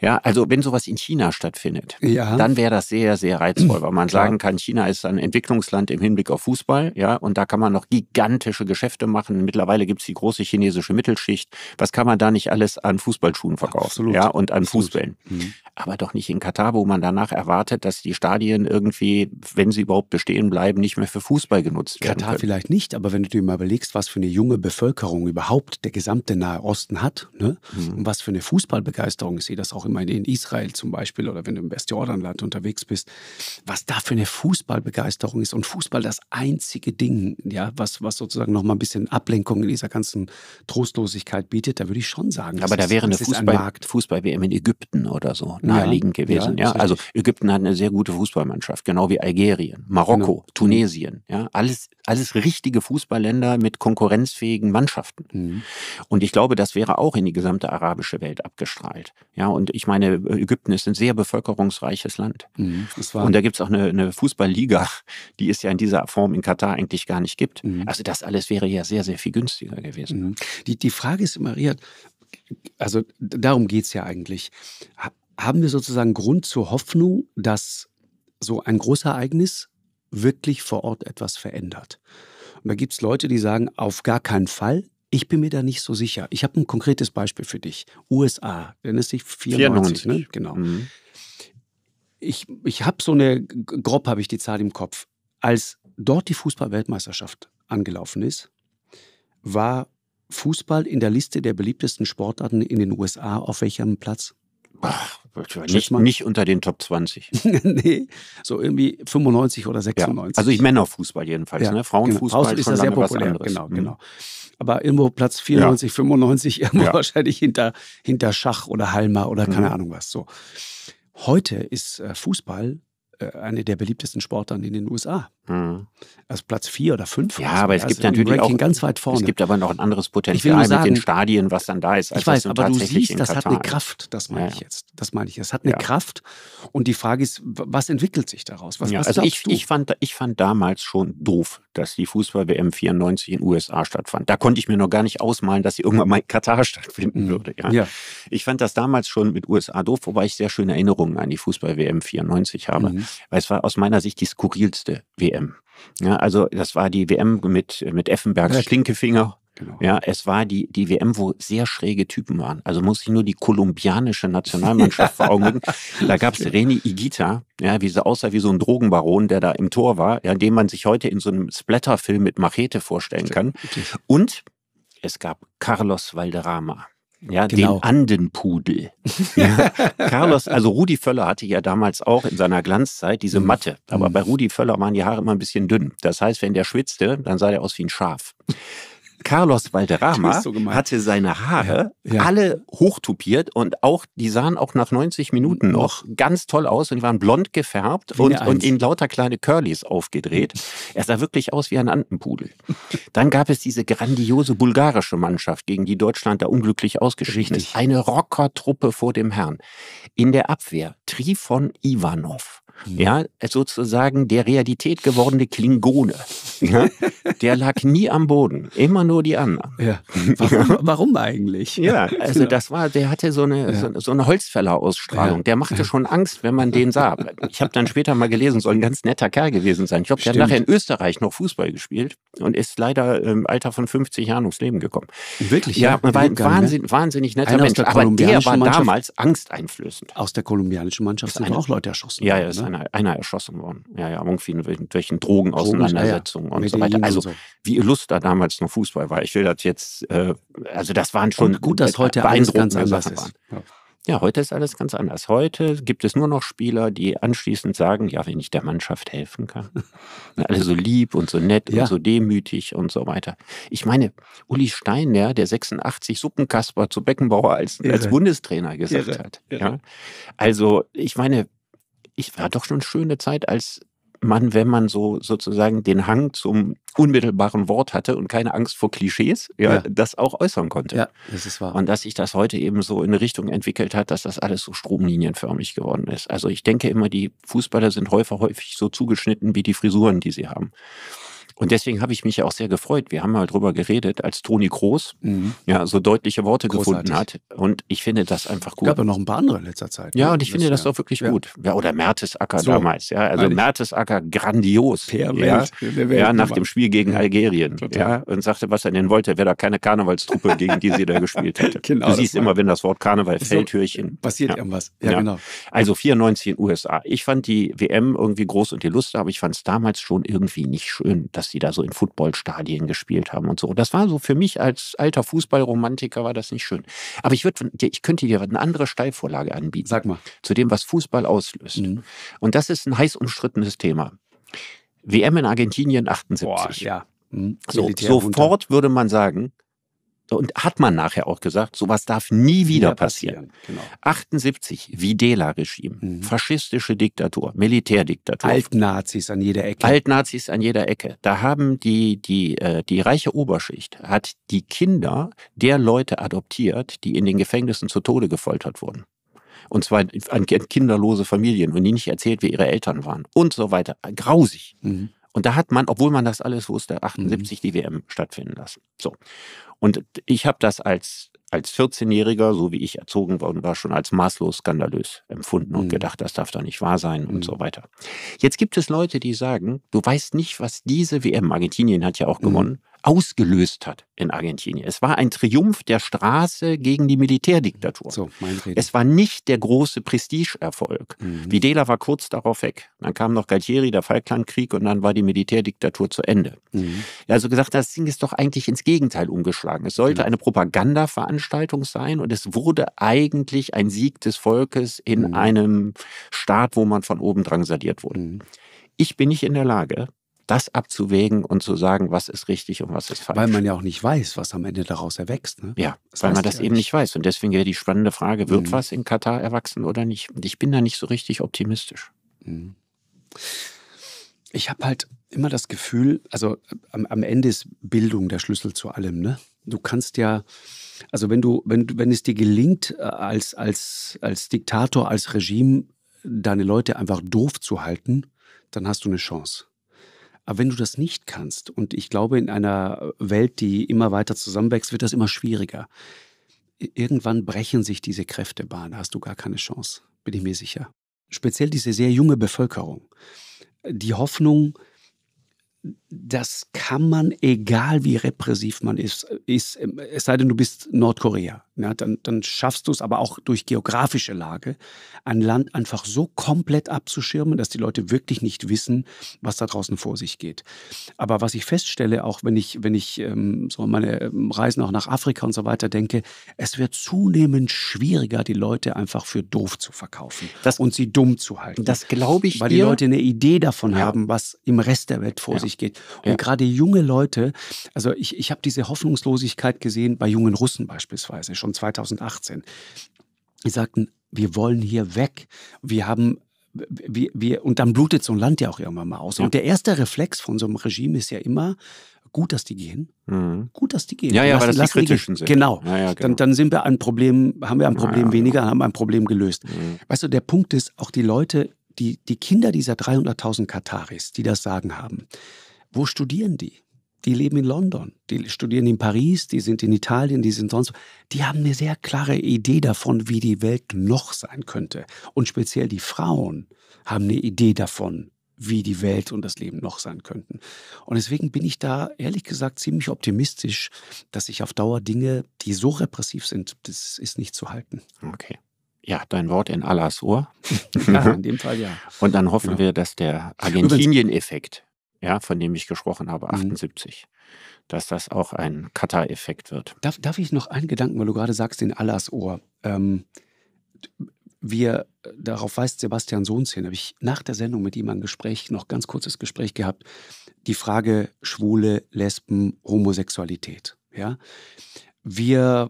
Ja, also wenn sowas in China stattfindet, ja. dann wäre das sehr, sehr reizvoll, weil man Klar. sagen kann, China ist ein Entwicklungsland im Hinblick auf Fußball, ja, und da kann man noch gigantische Geschäfte machen. Mittlerweile gibt es die große chinesische Mittelschicht. Was kann man da nicht alles an Fußballschuhen verkaufen? Absolut. Ja, und an Absolut. Fußbällen. Mhm. Aber doch nicht in Katar, wo man danach erwartet, dass die Stadien irgendwie, wenn sie überhaupt bestehen bleiben, nicht mehr für Fußball genutzt werden. Katar vielleicht nicht, aber wenn du dir mal überlegst, was für eine junge Bevölkerung überhaupt der gesamte Nahe Osten hat ne? Mhm. und was für eine Fußballbegeisterung ist, das auch immer in Israel zum Beispiel oder wenn du im Westjordanland unterwegs bist, was da für eine Fußballbegeisterung ist und Fußball das einzige Ding, ja, was, was sozusagen nochmal ein bisschen Ablenkung in dieser ganzen Trostlosigkeit bietet, da würde ich schon sagen. Aber da wäre eine Fußball-WM Fußball in Ägypten oder so naheliegend ja, gewesen. Ja, ja. Also Ägypten hat eine sehr gute Fußballmannschaft, genau wie Algerien, Marokko, genau. Tunesien. Ja, alles, alles richtige Fußballländer mit konkurrenzfähigen Mannschaften. Mhm. Und ich glaube, das wäre auch in die gesamte arabische Welt abgestrahlt. Ja, und und ich meine, Ägypten ist ein sehr bevölkerungsreiches Land. Mhm, und da gibt es auch eine, eine, Fußballliga, die es ja in dieser Form in Katar eigentlich gar nicht gibt. Mhm. Also das alles wäre ja sehr, sehr viel günstiger gewesen. Mhm. Die, die Frage ist, Maria, also darum geht es ja eigentlich. Haben wir sozusagen Grund zur Hoffnung, dass so ein Großereignis wirklich vor Ort etwas verändert? Und da gibt es Leute, die sagen, auf gar keinen Fall, ich bin mir da nicht so sicher. Ich habe ein konkretes Beispiel für dich. USA, denn es sich 94, 94. Ne? genau. Mhm. Ich, ich habe so eine, grob habe ich die Zahl im Kopf. Als dort die Fußball-Weltmeisterschaft angelaufen ist, war Fußball in der Liste der beliebtesten Sportarten in den USA auf welchem Platz? Ach, nicht, nicht, unter den Top 20. *laughs* nee, so irgendwie 95 oder 96. Ja, also ich Männerfußball jedenfalls. Ja, ne? Frauenfußball genau. ist, ist sehr populär. Genau, mhm. genau. Aber irgendwo Platz 94, ja. 95, *laughs* irgendwo wahrscheinlich hinter, hinter mhm. Schach oder Halma oder keine mhm. Ahnung was. So. Heute ist äh, Fußball äh, eine der beliebtesten Sportarten in den USA. Mhm. Also Platz vier oder fünf. Ja, aber es gibt also natürlich auch ganz weit vorne. Es gibt aber noch ein anderes Potenzial sagen, mit den Stadien, was dann da ist. ich weiß, aber du siehst, das hat eine Kraft. Das meine ja. ich jetzt. Das meine ich. Es hat eine ja. Kraft. Und die Frage ist, was entwickelt sich daraus? Was, ja, was also ich, ich, fand, ich fand damals schon doof, dass die Fußball-WM 94 in den USA stattfand. Da konnte ich mir noch gar nicht ausmalen, dass sie irgendwann mal in Katar *laughs* stattfinden mhm. würde. Ja. Ich fand das damals schon mit USA doof, wobei ich sehr schöne Erinnerungen an die Fußball-WM 94 habe. Mhm. Weil es war aus meiner Sicht die skurrilste WM WM. Ja, also das war die WM mit, mit Effenbergs ja, Stinkefinger. Genau. Ja, es war die, die WM, wo sehr schräge Typen waren. Also muss ich nur die kolumbianische Nationalmannschaft *laughs* vor Augen blicken. Da gab es Reni Igita, ja, wie sie aussah wie so ein Drogenbaron, der da im Tor war, ja, den man sich heute in so einem Splatterfilm mit Machete vorstellen kann. Und es gab Carlos Valderrama. Ja, genau. den Andenpudel. ja. *laughs* Carlos, also Rudi Völler hatte ja damals auch in seiner Glanzzeit diese mhm. Matte. Aber bei mhm. Rudi Völler waren die Haare immer ein bisschen dünn. Das heißt, wenn der schwitzte, dann sah der aus wie ein Schaf. Carlos Valderrama so hatte seine Haare ja, ja. alle hochtupiert und auch, die sahen auch nach 90 Minuten noch, ganz toll aus und waren blond gefärbt und, und in lauter kleine Curlys aufgedreht. Er sah wirklich aus wie ein Antenpudel. Dann gab es diese grandiose bulgarische Mannschaft, gegen die Deutschland da unglücklich ausgeschieden ist. Eine Rockertruppe vor dem Herrn. In der Abwehr Trifon Ivanov. Ja, mhm. also sozusagen der Realität gewordene Klingone. Ja, *laughs* der lag nie am Boden, immer nur die anderen. Ja. *laughs* Warum, warum, eigentlich? Ja, *laughs* also das war, der hatte so eine, ja. so, eine Holzfäller-Ausstrahlung. Der machte schon Angst, wenn man den sah. Ich habe dann später mal gelesen, soll ein ganz netter Kerl gewesen sein. Ich glaube, der Stimmt. hat nachher in Österreich noch Fußball gespielt und ist leider im ähm, Alter von 50 Jahren ums Leben gekommen. Wirklich? Ja, war ein ne? wahnsinnig, wahnsinnig netter Einer Mensch. Der Aber der war Mannschaft, damals angsteinflößend. Aus der kolumbianischen Mannschaft sind auch Leute erschossen. Ja, ja, Mhm. einer, einer erschossen worden. Ja, ja, irgendwie in welchen, welchen ah Drogenauseinandersetzungen Drogen, ja, ja. und so weiter. Also, so. wie illustrer damals noch Fußball war. Ich will das jetzt, äh, also, das waren schon. Und gut, dass heute alles ganz anders Sachen ist. Ja. ja, heute ist alles ganz anders. Heute gibt es nur noch Spieler, die anschließend sagen: Ja, wenn ich der Mannschaft helfen kann. *laughs* Alle so lieb und so nett und so demütig und so weiter. Ich meine, Uli Steiner, der 86 Suppenkasper zu Beckenbauer als, als Bundestrainer gesagt Irre. hat. Ja? Also, ich meine, ich war doch schon eine schöne Zeit, als man, wenn man so sozusagen den Hang zum unmittelbaren Wort hatte und keine Angst vor Klischees, ja, ja. das auch äußern konnte. Ja, das ist wahr. Und dass sich das heute eben so in eine Richtung entwickelt hat, dass das alles so stromlinienförmig geworden ist. Also ich denke immer, die Fußballer sind häufig, häufig so zugeschnitten wie die Frisuren, die sie haben. Und deswegen habe ich mich ja auch sehr gefreut. Wir haben mal drüber geredet, als Toni Groß mhm. ja so deutliche Worte Großartig. gefunden hat. Und ich finde das einfach gut. Es gab ja noch ein paar andere in letzter Zeit. Ja, ne? und ich das, finde das ja. auch wirklich ja. gut. Ja, oder Mertesacker so. damals. Ja, also Eigentlich. Mertesacker grandios. Per ja, ja, nach dem Spiel gegen Algerien. Total. Ja, und sagte, was er denn wollte, wäre da keine Karnevalstruppe, *laughs* gegen die sie da gespielt hätte. genau, du siehst immer, wenn das Wort Karneval so fällt, Türchen. Passiert irgendwas. Ja, genau. Also 94 in den USA. Ich fand die WM irgendwie groß und die Lust, aber ich fand es damals schon irgendwie nicht schön. Das dass die da so in Footballstadien gespielt haben und so. Und das war so für mich als alter Fußballromantiker war das nicht schön. Aber ich würde, ich könnte dir eine andere Steilvorlage anbieten. Sag mal. Zu dem, was Fußball auslöst. Mhm. Und das ist ein heiß umstrittenes Thema. WM in Argentinien 78. Boah, ja. Mhm. So, sofort würde man sagen, und hat man nachher auch gesagt, sowas darf nie wieder, passieren. passieren. Genau. 78, Videla-Regime, mhm. faschistische Diktatur, Militärdiktatur. Altnazis an jeder Ecke. Altnazis an jeder Ecke. Da haben die, die, äh, die reiche Oberschicht hat die Kinder der Leute adoptiert, die in den Gefängnissen zu Tode gefoltert wurden. Und zwar an kinderlose Familien und die nicht erzählt, wer ihre Eltern waren und so weiter. Grausig. Mhm. Und da hat man, obwohl man das alles wusste, 78 mhm. die WM stattfinden lassen. So. Und ich habe das als als 14-Jähriger, so wie ich erzogen worden war, schon als maßlos skandalös empfunden und mhm. gedacht, das darf doch nicht wahr sein und so mhm. weiter. Jetzt gibt es Leute, die sagen, du weißt nicht, was diese WM, Argentinien hat ja auch mhm. gewonnen, ausgelöst hat in Argentinien. Es war ein Triumph der Straße gegen die Militärdiktatur. So, mein Es war nicht der große Prestigeerfolg. Mhm. Videla war kurz darauf weg. Dann kam noch Galtieri, der Falklandkrieg und dann war die Militärdiktatur zu Ende. Mhm. Also gesagt, das Ding ist doch eigentlich ins Gegenteil umgeschlagen. Es sollte mhm. eine Propagandaveranstaltung sein und es wurde eigentlich ein Sieg des Volkes in mhm. einem Staat, wo man von oben drangsaliert wurde. Mhm. Ich bin nicht in der Lage, das abzuwägen und zu sagen, was ist richtig und was ist falsch. Weil man ja auch nicht weiß, was am Ende daraus erwächst. Ne? Ja, das weil man das ja eben nicht weiß. Und deswegen wäre die spannende Frage, wird mhm. was in Katar erwachsen oder nicht? Und ich bin da nicht so richtig optimistisch. Mhm. Ich habe halt immer das Gefühl, also am, am, Ende ist Bildung der Schlüssel zu allem. Ne? Du kannst ja, also wenn du, wenn, wenn es dir gelingt, äh, als, als, als Diktator, als Regime, deine Leute einfach doof zu halten, dann hast du eine Chance. Aber wenn du das nicht kannst, und ich glaube, in einer Welt, die immer weiter zusammenwächst, wird das immer schwieriger. Irgendwann brechen sich diese Kräftebahn, da hast du gar keine Chance, bin ich mir sicher. Speziell diese sehr junge Bevölkerung. Die Hoffnung, das kann man, egal wie repressiv man ist, ist es sei denn, du bist Nordkorea. Ja, dann, dann schaffst du es aber auch durch geografische Lage, ein Land einfach so komplett abzuschirmen, dass die Leute wirklich nicht wissen, was da draußen vor sich geht. Aber was ich feststelle, auch wenn ich, wenn ich ähm, so meine ähm, Reisen auch nach Afrika und so weiter denke, es wird zunehmend schwieriger, die Leute einfach für doof zu verkaufen das, und sie dumm zu halten. Das glaube ich. Weil dir. die Leute eine Idee davon ja. haben, was im Rest der Welt vor ja. sich geht. Und gerade junge Leute, also ich, ich habe diese Hoffnungslosigkeit gesehen bei jungen Russen beispielsweise schon 2018. Die sagten, wir wollen hier weg. Wir haben wir, wir, und dann blutet so ein Land ja auch irgendwann mal aus. Ja. Und der erste Reflex von so einem Regime ist ja immer, gut, dass die gehen. Mhm. Gut, dass die gehen. Ja, ja, lassen, weil das die Kritischen sind. Genau. Ja, ja, genau. Dann, dann sind wir ein Problem, haben wir ein Problem ja, weniger, genau. haben ein Problem gelöst. Mhm. Weißt du, der Punkt ist, auch die Leute, die, die Kinder dieser 300.000 Kataris, die das Sagen haben, wo studieren die? die leben in London, die studieren in Paris, die sind in Italien, die sind sonst. wo. Die haben eine sehr klare Idee davon, wie die Welt noch sein könnte. Und speziell die Frauen haben eine Idee davon, wie die Welt und das Leben noch sein könnten. Und deswegen bin ich da ehrlich gesagt ziemlich optimistisch, dass sich auf Dauer Dinge, die so repressiv sind, das ist nicht zu halten. Okay. Ja, dein Wort in Allahs Ohr. *laughs* ja, in *laughs* dem Fall ja. Und dann hoffen genau. wir, dass der Argentinien-Effekt ja, von dem ich gesprochen habe, 78, mhm. dass das auch ein kata effekt wird. Darf, darf ich noch einen Gedanken, weil du gerade sagst, in Allahs Ohr. Ähm, wir, darauf weist Sebastian Sohns hin, habe ich nach der Sendung mit ihm ein Gespräch, noch ganz kurzes Gespräch gehabt, die Frage Schwule, Lesben, Homosexualität. Ja? Wir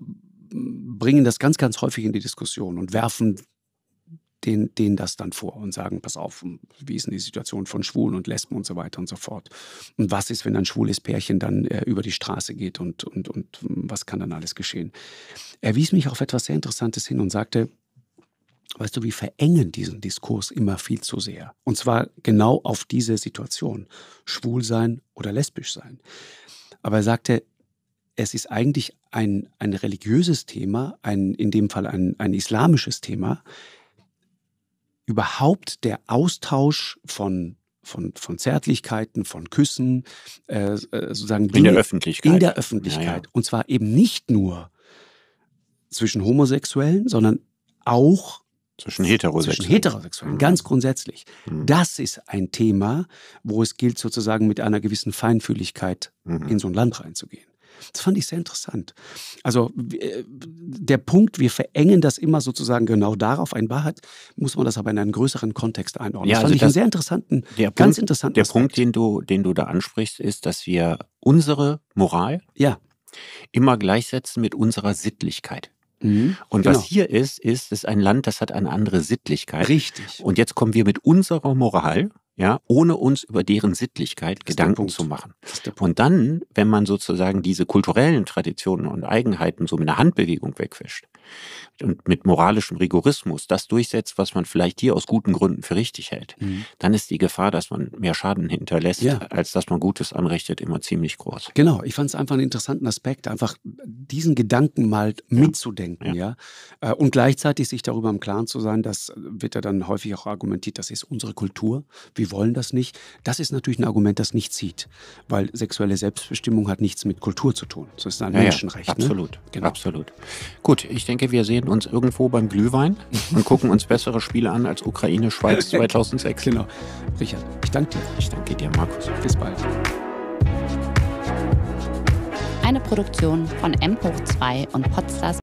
bringen das ganz, ganz häufig in die Diskussion und werfen denen, denen das dann vor und sagen, pass auf, hm, wie ist denn die Situation von Schwulen und Lesben und so weiter und so fort. Und was ist, wenn ein schwules Pärchen dann äh, über die Straße geht und, und, und hm, was kann dann alles geschehen. Er wies mich auf etwas sehr Interessantes hin und sagte, weißt du, wir verengen diesen Diskurs immer viel zu sehr. Und zwar genau auf diese Situation, schwul sein oder lesbisch sein. Aber er sagte, es ist eigentlich ein, ein religiöses Thema, ein, in dem Fall ein, ein islamisches Thema, überhaupt der Austausch von von, von Zärtlichkeiten, von Küssen, äh, äh sozusagen in Dinge, der Öffentlichkeit. In der Öffentlichkeit. Ja, ja. Und zwar eben nicht nur zwischen Homosexuellen, sondern auch zwischen Heterosexuellen. Zwischen Heterosexuellen, mhm. ganz grundsätzlich. Mhm. Das ist ein Thema, wo es gilt, sozusagen mit einer gewissen Feinfühligkeit mhm. in so ein Land reinzugehen. Das fand ich sehr interessant. Also äh, der Punkt, wir verengen das immer sozusagen genau darauf ein. Wahrheit muss man das aber in einen größeren Kontext einordnen. Ja, das fand also ich das, einen sehr interessanten, ganz Punkt, interessanten. Der Aspekt. Punkt, den du, den du da ansprichst, ist, dass wir unsere Moral ja. immer gleichsetzen mit unserer Sittlichkeit. Mhm. und genau. was hier ist, ist, ist ein Land, das hat eine andere Sittlichkeit. Richtig. Und jetzt kommen wir mit unserer Moral ja, ohne uns über deren Sittlichkeit Gedanken zu machen. Und dann, wenn man sozusagen diese kulturellen Traditionen und Eigenheiten so mit einer Handbewegung wegwischt, und mit moralischem Rigorismus das durchsetzt, was man vielleicht hier aus guten Gründen für richtig hält, mhm. dann ist die Gefahr, dass man mehr Schaden hinterlässt, ja. als dass man Gutes anrichtet, immer ziemlich groß. Genau, ich fand es einfach einen interessanten Aspekt, einfach diesen Gedanken mal mitzudenken, ja. ja. Äh, und gleichzeitig sich darüber im Klaren zu sein, das äh, wird ja dann häufig auch argumentiert, das ist unsere Kultur, wir wollen das nicht. Das ist natürlich ein Argument, das nicht zieht, weil sexuelle Selbstbestimmung hat nichts mit Kultur zu tun. Das ist ein ja, Menschenrecht. Ja, ne? absolut, ne? genau. absolut. Gut, ich denke, denke, wir sehen uns irgendwo beim Glühwein *laughs* und gucken uns bessere Spiele an als Ukraine, Schweiz 2006. Genau. Richard, ich danke dir. Ich danke dir, Markus. Bis bald. Eine Produktion von M hoch 2 und Podstars